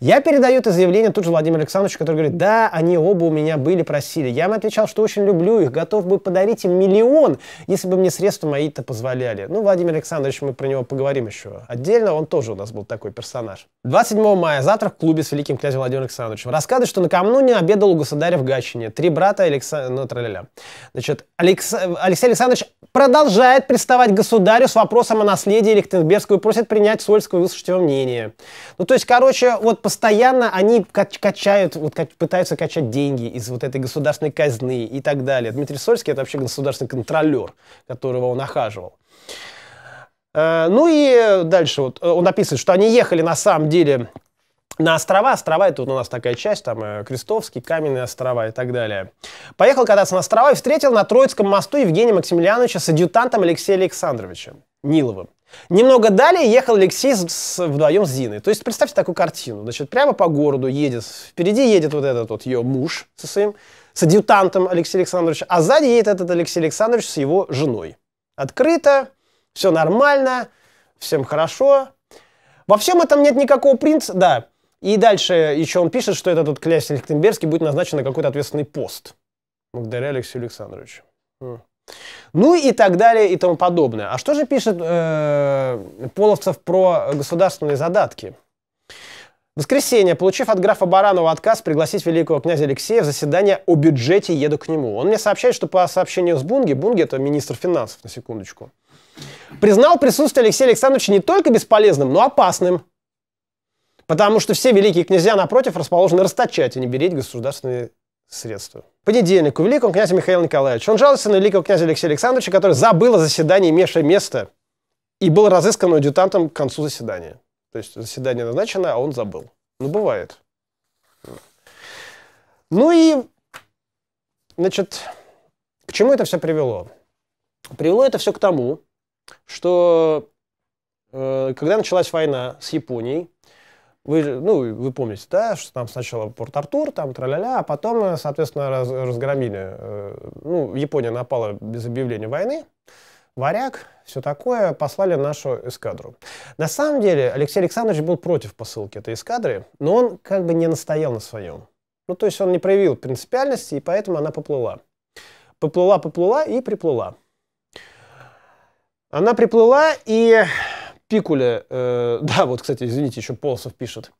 Я передаю это заявление тут же Владимиру Александровичу, который говорит, да, они оба у меня были, просили. Я им отвечал, что очень люблю их, готов бы подарить им миллион, если бы мне средства мои-то позволяли. Ну, Владимир Александрович, мы про него поговорим еще отдельно, он тоже у нас был такой персонаж. 27 мая, завтра в клубе с великим князем Владимиром Александровичем. Рассказывает, что накануне обедал у государя в Гатчине. Три брата Александра... Ну, траля Значит, Алекс... Алексей Александрович продолжает приставать к государю с вопросом о наследии Лихтенбергского и просит принять Сольского и выслушать его мнение. Ну, то есть, короче, вот постоянно они кач качают, вот, как, пытаются качать деньги из вот этой государственной казны и так далее. Дмитрий Сольский это вообще государственный контролер, которого он охаживал. Э, ну и дальше вот э, он описывает, что они ехали на самом деле на острова. Острова это вот у нас такая часть, там э, Крестовский, Каменные острова и так далее. Поехал кататься на острова и встретил на Троицком мосту Евгения Максимилиановича с адъютантом Алексеем Александровичем Ниловым. Немного далее ехал Алексей с, с, вдвоем с Зиной. То есть представьте такую картину. Значит, прямо по городу едет, впереди едет вот этот вот ее муж со своим, с адъютантом Алексея Александровича, а сзади едет этот Алексей Александрович с его женой. Открыто, все нормально, всем хорошо. Во всем этом нет никакого принца, да. И дальше еще он пишет, что этот вот князь Лихтенбергский будет назначен на какой-то ответственный пост. Благодаря Алексею Александровичу. Ну и так далее и тому подобное. А что же пишет э, Половцев про государственные задатки? В воскресенье, получив от графа Баранова отказ пригласить великого князя Алексея в заседание о бюджете, еду к нему. Он мне сообщает, что по сообщению с Бунги, Бунги это министр финансов, на секундочку, признал присутствие Алексея Александровича не только бесполезным, но опасным. Потому что все великие князья, напротив, расположены расточать и не береть государственные средства понедельник у великого князя Михаила Николаевича. Он жалуется на великого князя Алексея Александровича, который забыл о заседании Меша места и был разыскан адъютантом к концу заседания. То есть заседание назначено, а он забыл. Ну, бывает. Ну и, значит, к чему это все привело? Привело это все к тому, что э, когда началась война с Японией, вы, ну, вы помните, да, что там сначала Порт-Артур, там тра-ля-ля, а потом, э, соответственно, раз, разгромили. Э, ну, Япония напала без объявления войны, варяг, все такое, послали нашу эскадру. На самом деле, Алексей Александрович был против посылки этой эскадры, но он как бы не настоял на своем. Ну, то есть он не проявил принципиальности, и поэтому она поплыла. Поплыла, поплыла и приплыла. Она приплыла, и Пикуля, э, да, вот, кстати, извините, еще Полосов пишет,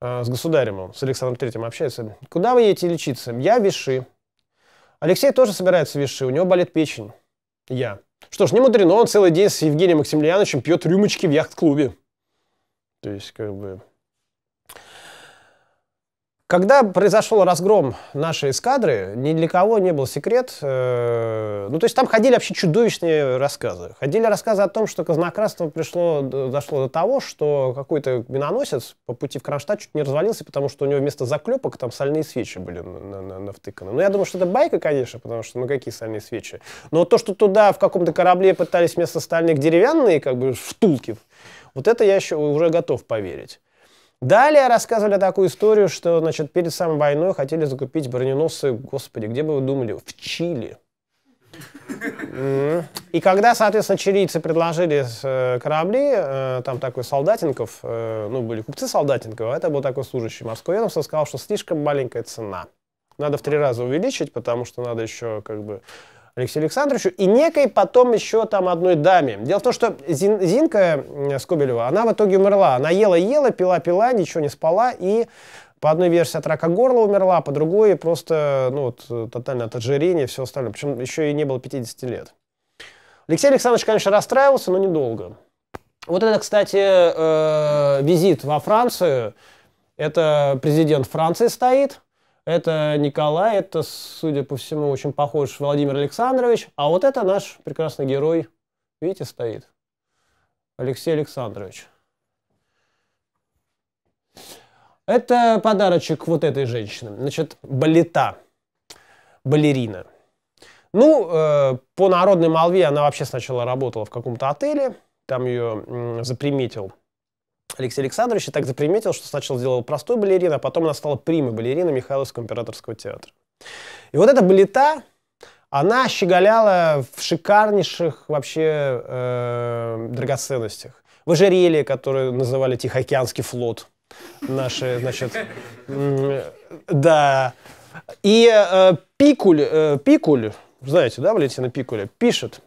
э, с государем с Александром Третьим общается. Куда вы едете лечиться? Я виши. Алексей тоже собирается виши, у него болит печень. Я. Что ж, не мудрено, он целый день с Евгением Максимилиановичем пьет рюмочки в яхт-клубе. То есть, как бы, когда произошел разгром нашей эскадры, ни для кого не был секрет. Э, ну, то есть там ходили вообще чудовищные рассказы. Ходили рассказы о том, что казнократство пришло, э, дошло до того, что какой-то миноносец по пути в Кронштадт чуть не развалился, потому что у него вместо заклепок там сальные свечи были на на навтыканы. Ну, я думаю, что это байка, конечно, потому что, ну, какие сальные свечи. Но то, что туда в каком-то корабле пытались вместо стальных деревянные, как бы, втулки, вот это я еще уже готов поверить. Далее рассказывали такую историю, что значит, перед самой войной хотели закупить броненосцы, господи, где бы вы думали, в Чили. И когда, соответственно, чилийцы предложили э, корабли, э, там такой Солдатенков, э, ну, были купцы Солдатенкова, это был такой служащий морского ведомства, сказал, что слишком маленькая цена. Надо в три раза увеличить, потому что надо еще как бы Алексею Александровичу и некой потом еще там одной даме. Дело в том, что Зин, Зинка Скобелева, она в итоге умерла. Она ела-ела, пила-пила, ничего не спала и по одной версии от рака горла умерла, по другой просто ну, вот, э, тотальное отожирение и все остальное. Причем еще и не было 50 лет. Алексей Александрович, конечно, расстраивался, но недолго. Вот это, кстати, э, визит во Францию. Это президент Франции стоит. Это Николай, это, судя по всему, очень похож Владимир Александрович. А вот это наш прекрасный герой, видите, стоит. Алексей Александрович. Это подарочек вот этой женщины. Значит, балета, балерина. Ну, э, по народной молве она вообще сначала работала в каком-то отеле. Там ее э, заприметил Алексей Александрович и так заприметил, что сначала сделал простую балерин, а потом она стала примой балерина Михайловского императорского театра. И вот эта балета, она щеголяла в шикарнейших вообще э, драгоценностях. В ожерелье, которое называли Тихоокеанский флот. Наши, значит, да. И э, Пикуль, э, Пикуль, знаете, да, Валентина Пикуля, пишет,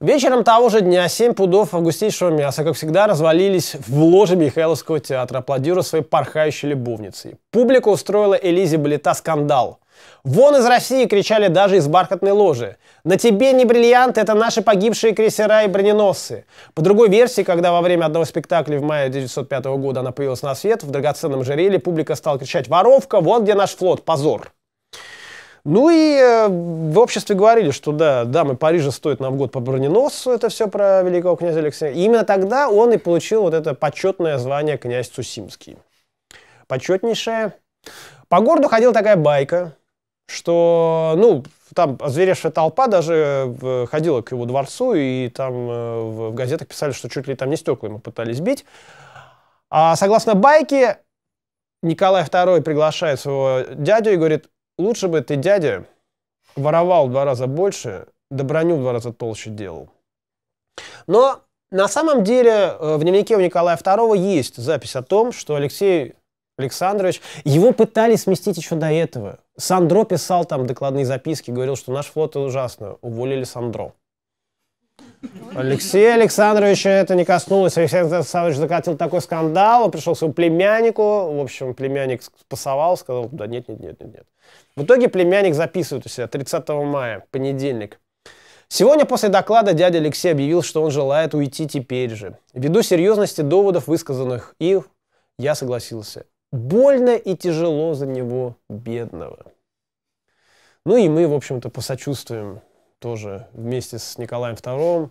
Вечером того же дня семь пудов августейшего мяса, как всегда, развалились в ложе Михайловского театра, аплодируя своей порхающей любовницей. Публика устроила Элизе Балета скандал. «Вон из России!» — кричали даже из бархатной ложи. «На тебе не бриллианты, это наши погибшие крейсера и броненосцы!» По другой версии, когда во время одного спектакля в мае 1905 года она появилась на свет, в драгоценном жерелье публика стала кричать «Воровка! Вот где наш флот! Позор!» Ну и э, в обществе говорили, что да, дамы Парижа стоит нам в год по броненосцу, это все про великого князя Алексея. И именно тогда он и получил вот это почетное звание князь Цусимский. Почетнейшее. По городу ходила такая байка, что, ну, там озверевшая толпа даже э, ходила к его дворцу, и там э, в газетах писали, что чуть ли там не стекла ему пытались бить. А согласно байке, Николай II приглашает своего дядю и говорит, Лучше бы ты, дядя, воровал в два раза больше, да броню в два раза толще делал. Но на самом деле э, в дневнике у Николая II есть запись о том, что Алексей Александрович, его пытались сместить еще до этого. Сандро писал там докладные записки, говорил, что наш флот ужасно, уволили Сандро. Алексей Александрович это не коснулось. Алексей Александрович закатил такой скандал, он пришел к своему племяннику, в общем, племянник спасовал, сказал, да нет, нет, нет, нет, нет. В итоге племянник записывает у себя 30 мая, понедельник. Сегодня после доклада дядя Алексей объявил, что он желает уйти теперь же. Ввиду серьезности доводов, высказанных и я согласился. Больно и тяжело за него, бедного. Ну и мы, в общем-то, посочувствуем тоже вместе с Николаем II,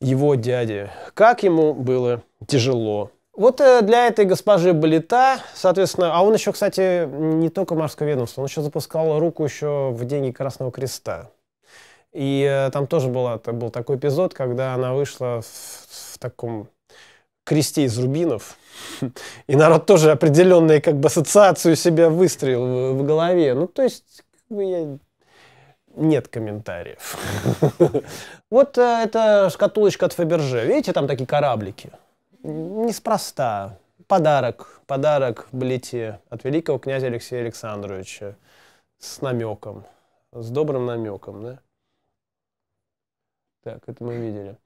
его дяде. Как ему было тяжело вот э, для этой госпожи Болита, соответственно, а он еще, кстати, не только морское ведомство, он еще запускал руку еще в деньги Красного Креста. И э, там тоже была, был такой эпизод, когда она вышла в, в таком кресте из рубинов, и народ тоже определенные как бы ассоциацию себя выстроил в, в голове. Ну, то есть, как бы я... нет комментариев. Вот э, это шкатулочка от Фаберже. Видите, там такие кораблики неспроста. Подарок, подарок Блите от великого князя Алексея Александровича с намеком, с добрым намеком, да? Так, это мы видели.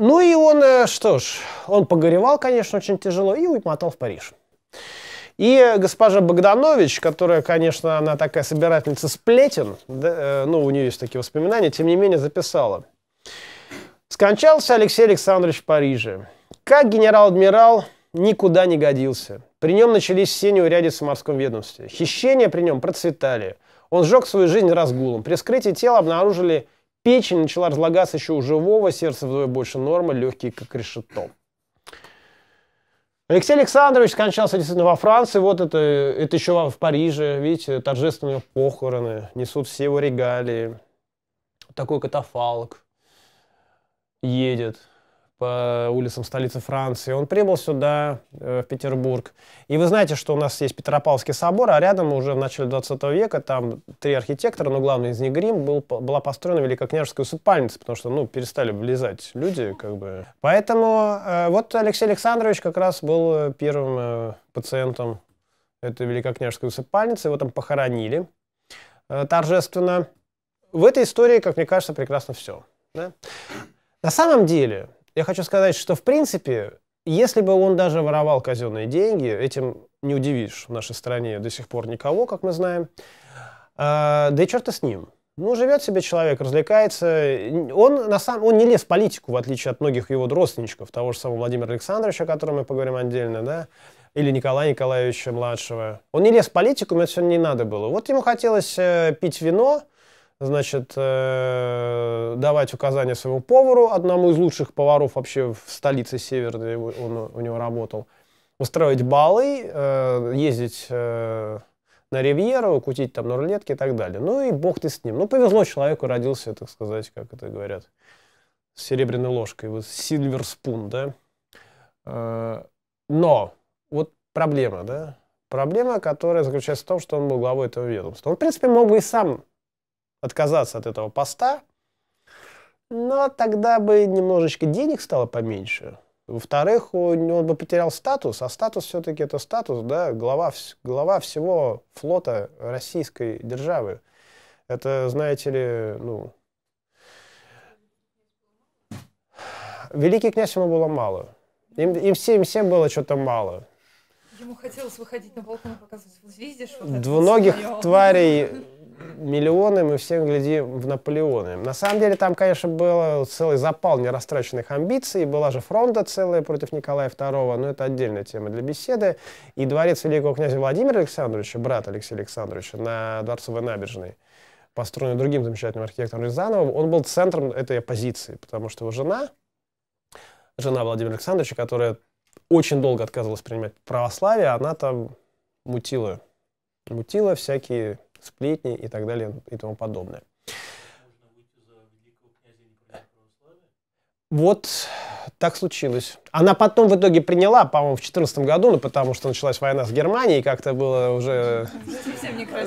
Ну и он, э, что ж, он погоревал, конечно, очень тяжело и умотал в Париж. И госпожа Богданович, которая, конечно, она такая собирательница сплетен, да, э, ну, у нее есть такие воспоминания, тем не менее записала – Скончался Алексей Александрович в Париже. Как генерал-адмирал никуда не годился. При нем начались все неурядицы в морском ведомстве. Хищения при нем процветали. Он сжег свою жизнь разгулом. При вскрытии тела обнаружили печень, начала разлагаться еще у живого, сердце вдвое больше нормы, легкие как решето. Алексей Александрович скончался действительно во Франции, вот это, это еще в Париже, видите, торжественные похороны, несут все его регалии, такой катафалк едет по улицам столицы Франции. Он прибыл сюда, э, в Петербург. И вы знаете, что у нас есть Петропавловский собор, а рядом уже в начале 20 века там три архитектора, но главный из них Грим, был, была построена Великокняжеская усыпальница, потому что, ну, перестали влезать люди, как бы. Поэтому э, вот Алексей Александрович как раз был э, первым пациентом этой Великокняжеской усыпальницы, его там похоронили торжественно. В этой истории, как мне кажется, прекрасно все. Да? На самом деле, я хочу сказать, что в принципе, если бы он даже воровал казенные деньги, этим не удивишь в нашей стране до сих пор никого, как мы знаем. А, да и черта с ним. Ну, живет себе человек, развлекается. Он, на самом, он не лез в политику, в отличие от многих его родственничков, того же самого Владимира Александровича, о котором мы поговорим отдельно, да, или Николая Николаевича младшего. Он не лез в политику, ему это все не надо было. Вот ему хотелось э, пить вино, значит, э, давать указания своему повару, одному из лучших поваров вообще в столице Северной, он у него работал, устраивать балы, э, ездить э, на Ривьеру, кутить там на рулетке и так далее. Ну и бог ты с ним. Ну повезло человеку, родился, так сказать, как это говорят, с серебряной ложкой, вот silver spoon, да. но вот проблема, да, проблема, которая заключается в том, что он был главой этого ведомства. Он, в принципе, мог бы и сам отказаться от этого поста, но тогда бы немножечко денег стало поменьше. Во-вторых, он, он бы потерял статус, а статус все-таки это статус, да, глава, глава всего флота российской державы. Это, знаете ли, ну... Великий князь ему было мало. Им, им, всем, всем было что-то мало. Ему хотелось выходить на балкон и показывать, вот видишь, вот Двуногих тварей миллионы мы все глядим в Наполеоны. На самом деле там, конечно, был целый запал нерастраченных амбиций, была же фронта целая против Николая II, но это отдельная тема для беседы. И дворец великого князя Владимира Александровича, брат Алексея Александровича, на Дворцовой набережной, построенный другим замечательным архитектором Рязановым, он был центром этой оппозиции, потому что его жена, жена Владимира Александровича, которая очень долго отказывалась принимать православие, она там мутила, мутила всякие сплетни и так далее и тому подобное. Вот так случилось. Она потом в итоге приняла, по-моему, в 2014 году, ну, потому что началась война с Германией, как-то было уже...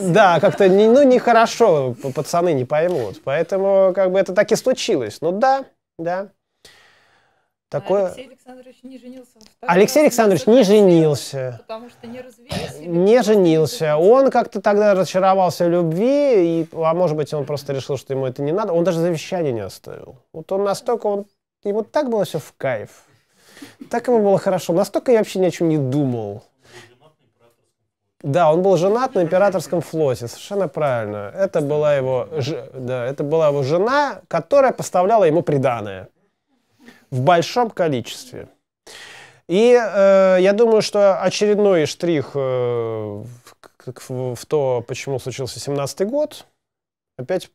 Да, как-то не, ну, нехорошо, пацаны не поймут. Поэтому как бы это так и случилось. Ну да, да. Такое... Алексей Александрович не женился. Алексей Александрович не женился. Потому что не развелись. Не женился. Он как-то тогда разочаровался в любви, и, а может быть, он просто решил, что ему это не надо. Он даже завещание не оставил. Вот он настолько, он, ему так было все в кайф. Так ему было хорошо. Настолько я вообще ни о чем не думал. Да, он был женат на императорском флоте, совершенно правильно. Это была его, ж, да, это была его жена, которая поставляла ему приданое в большом количестве. И э, я думаю, что очередной штрих э, в, в то, почему случился 17-й год, опять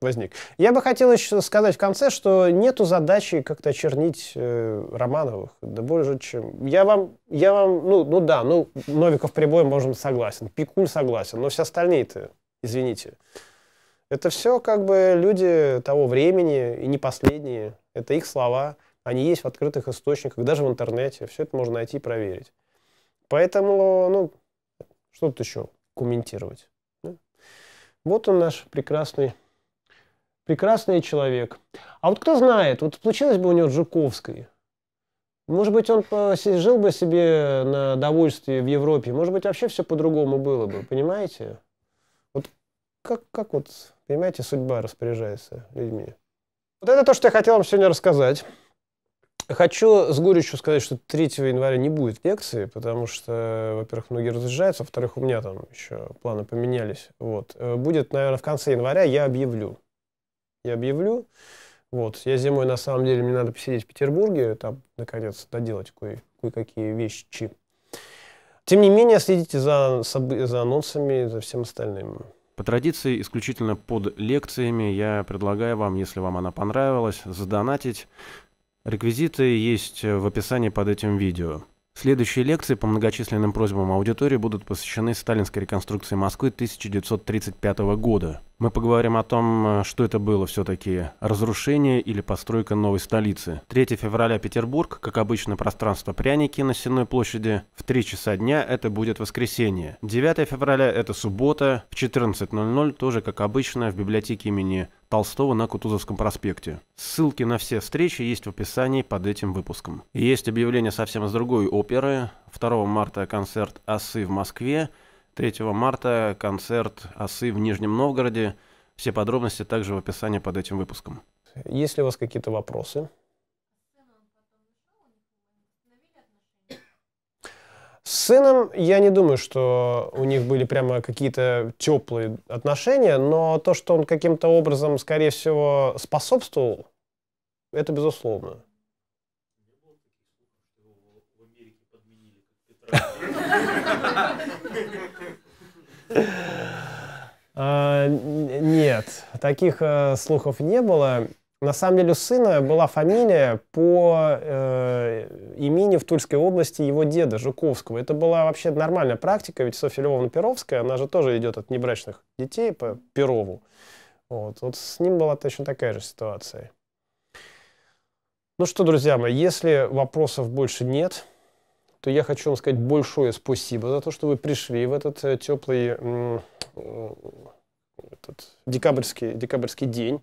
возник. Я бы хотел еще сказать в конце, что нету задачи как-то очернить э, Романовых. Да больше, чем... Я вам, я вам, ну, ну да, ну, Новиков прибой, можем, согласен, Пикуль согласен, но все остальные-то, извините. Это все как бы люди того времени, и не последние. Это их слова. Они есть в открытых источниках, даже в интернете. Все это можно найти и проверить. Поэтому, ну, что тут еще комментировать? Да? Вот он наш прекрасный, прекрасный человек. А вот кто знает, вот получилось бы у него Жуковской, может быть, он жил бы себе на довольстве в Европе. Может быть, вообще все по-другому было бы, понимаете? Вот как, как вот, понимаете, судьба распоряжается людьми. Вот это то, что я хотел вам сегодня рассказать. Хочу с горечью сказать, что 3 января не будет лекции, потому что, во-первых, многие разъезжаются, во-вторых, у меня там еще планы поменялись. Вот. Э, будет, наверное, в конце января я объявлю. Я объявлю. Вот. Я зимой, на самом деле, мне надо посидеть в Петербурге, там, наконец, доделать кое- кое-какие вещи. Тем не менее, следите за, за анонсами, за всем остальным. По традиции, исключительно под лекциями, я предлагаю вам, если вам она понравилась, задонатить Реквизиты есть в описании под этим видео. Следующие лекции по многочисленным просьбам аудитории будут посвящены сталинской реконструкции Москвы 1935 года. Мы поговорим о том, э, что это было все-таки, разрушение или постройка новой столицы. 3 февраля Петербург, как обычно, пространство пряники на Сенной площади. В 3 часа дня это будет воскресенье. 9 февраля это суббота. В 14.00 тоже, как обычно, в библиотеке имени Толстого на Кутузовском проспекте. Ссылки на все встречи есть в описании под этим выпуском. Есть объявление совсем из другой оперы. 2 марта концерт «Осы» в Москве. 3 марта концерт «Осы» в Нижнем Новгороде. Все подробности также в описании под этим выпуском. Есть ли у вас какие-то вопросы? С сыном я не думаю, что у них были прямо какие-то теплые отношения, но то, что он каким-то образом, скорее всего, способствовал, это безусловно. А, нет, таких э, слухов не было. На самом деле у сына была фамилия по э, имени в Тульской области его деда Жуковского. Это была вообще нормальная практика, ведь Софья Львовна Перовская, она же тоже идет от небрачных детей по Перову. Вот, вот с ним была точно такая же ситуация. Ну что, друзья мои, если вопросов больше нет, то я хочу вам сказать большое спасибо за то, что вы пришли в этот э, теплый э, этот декабрьский, декабрьский день.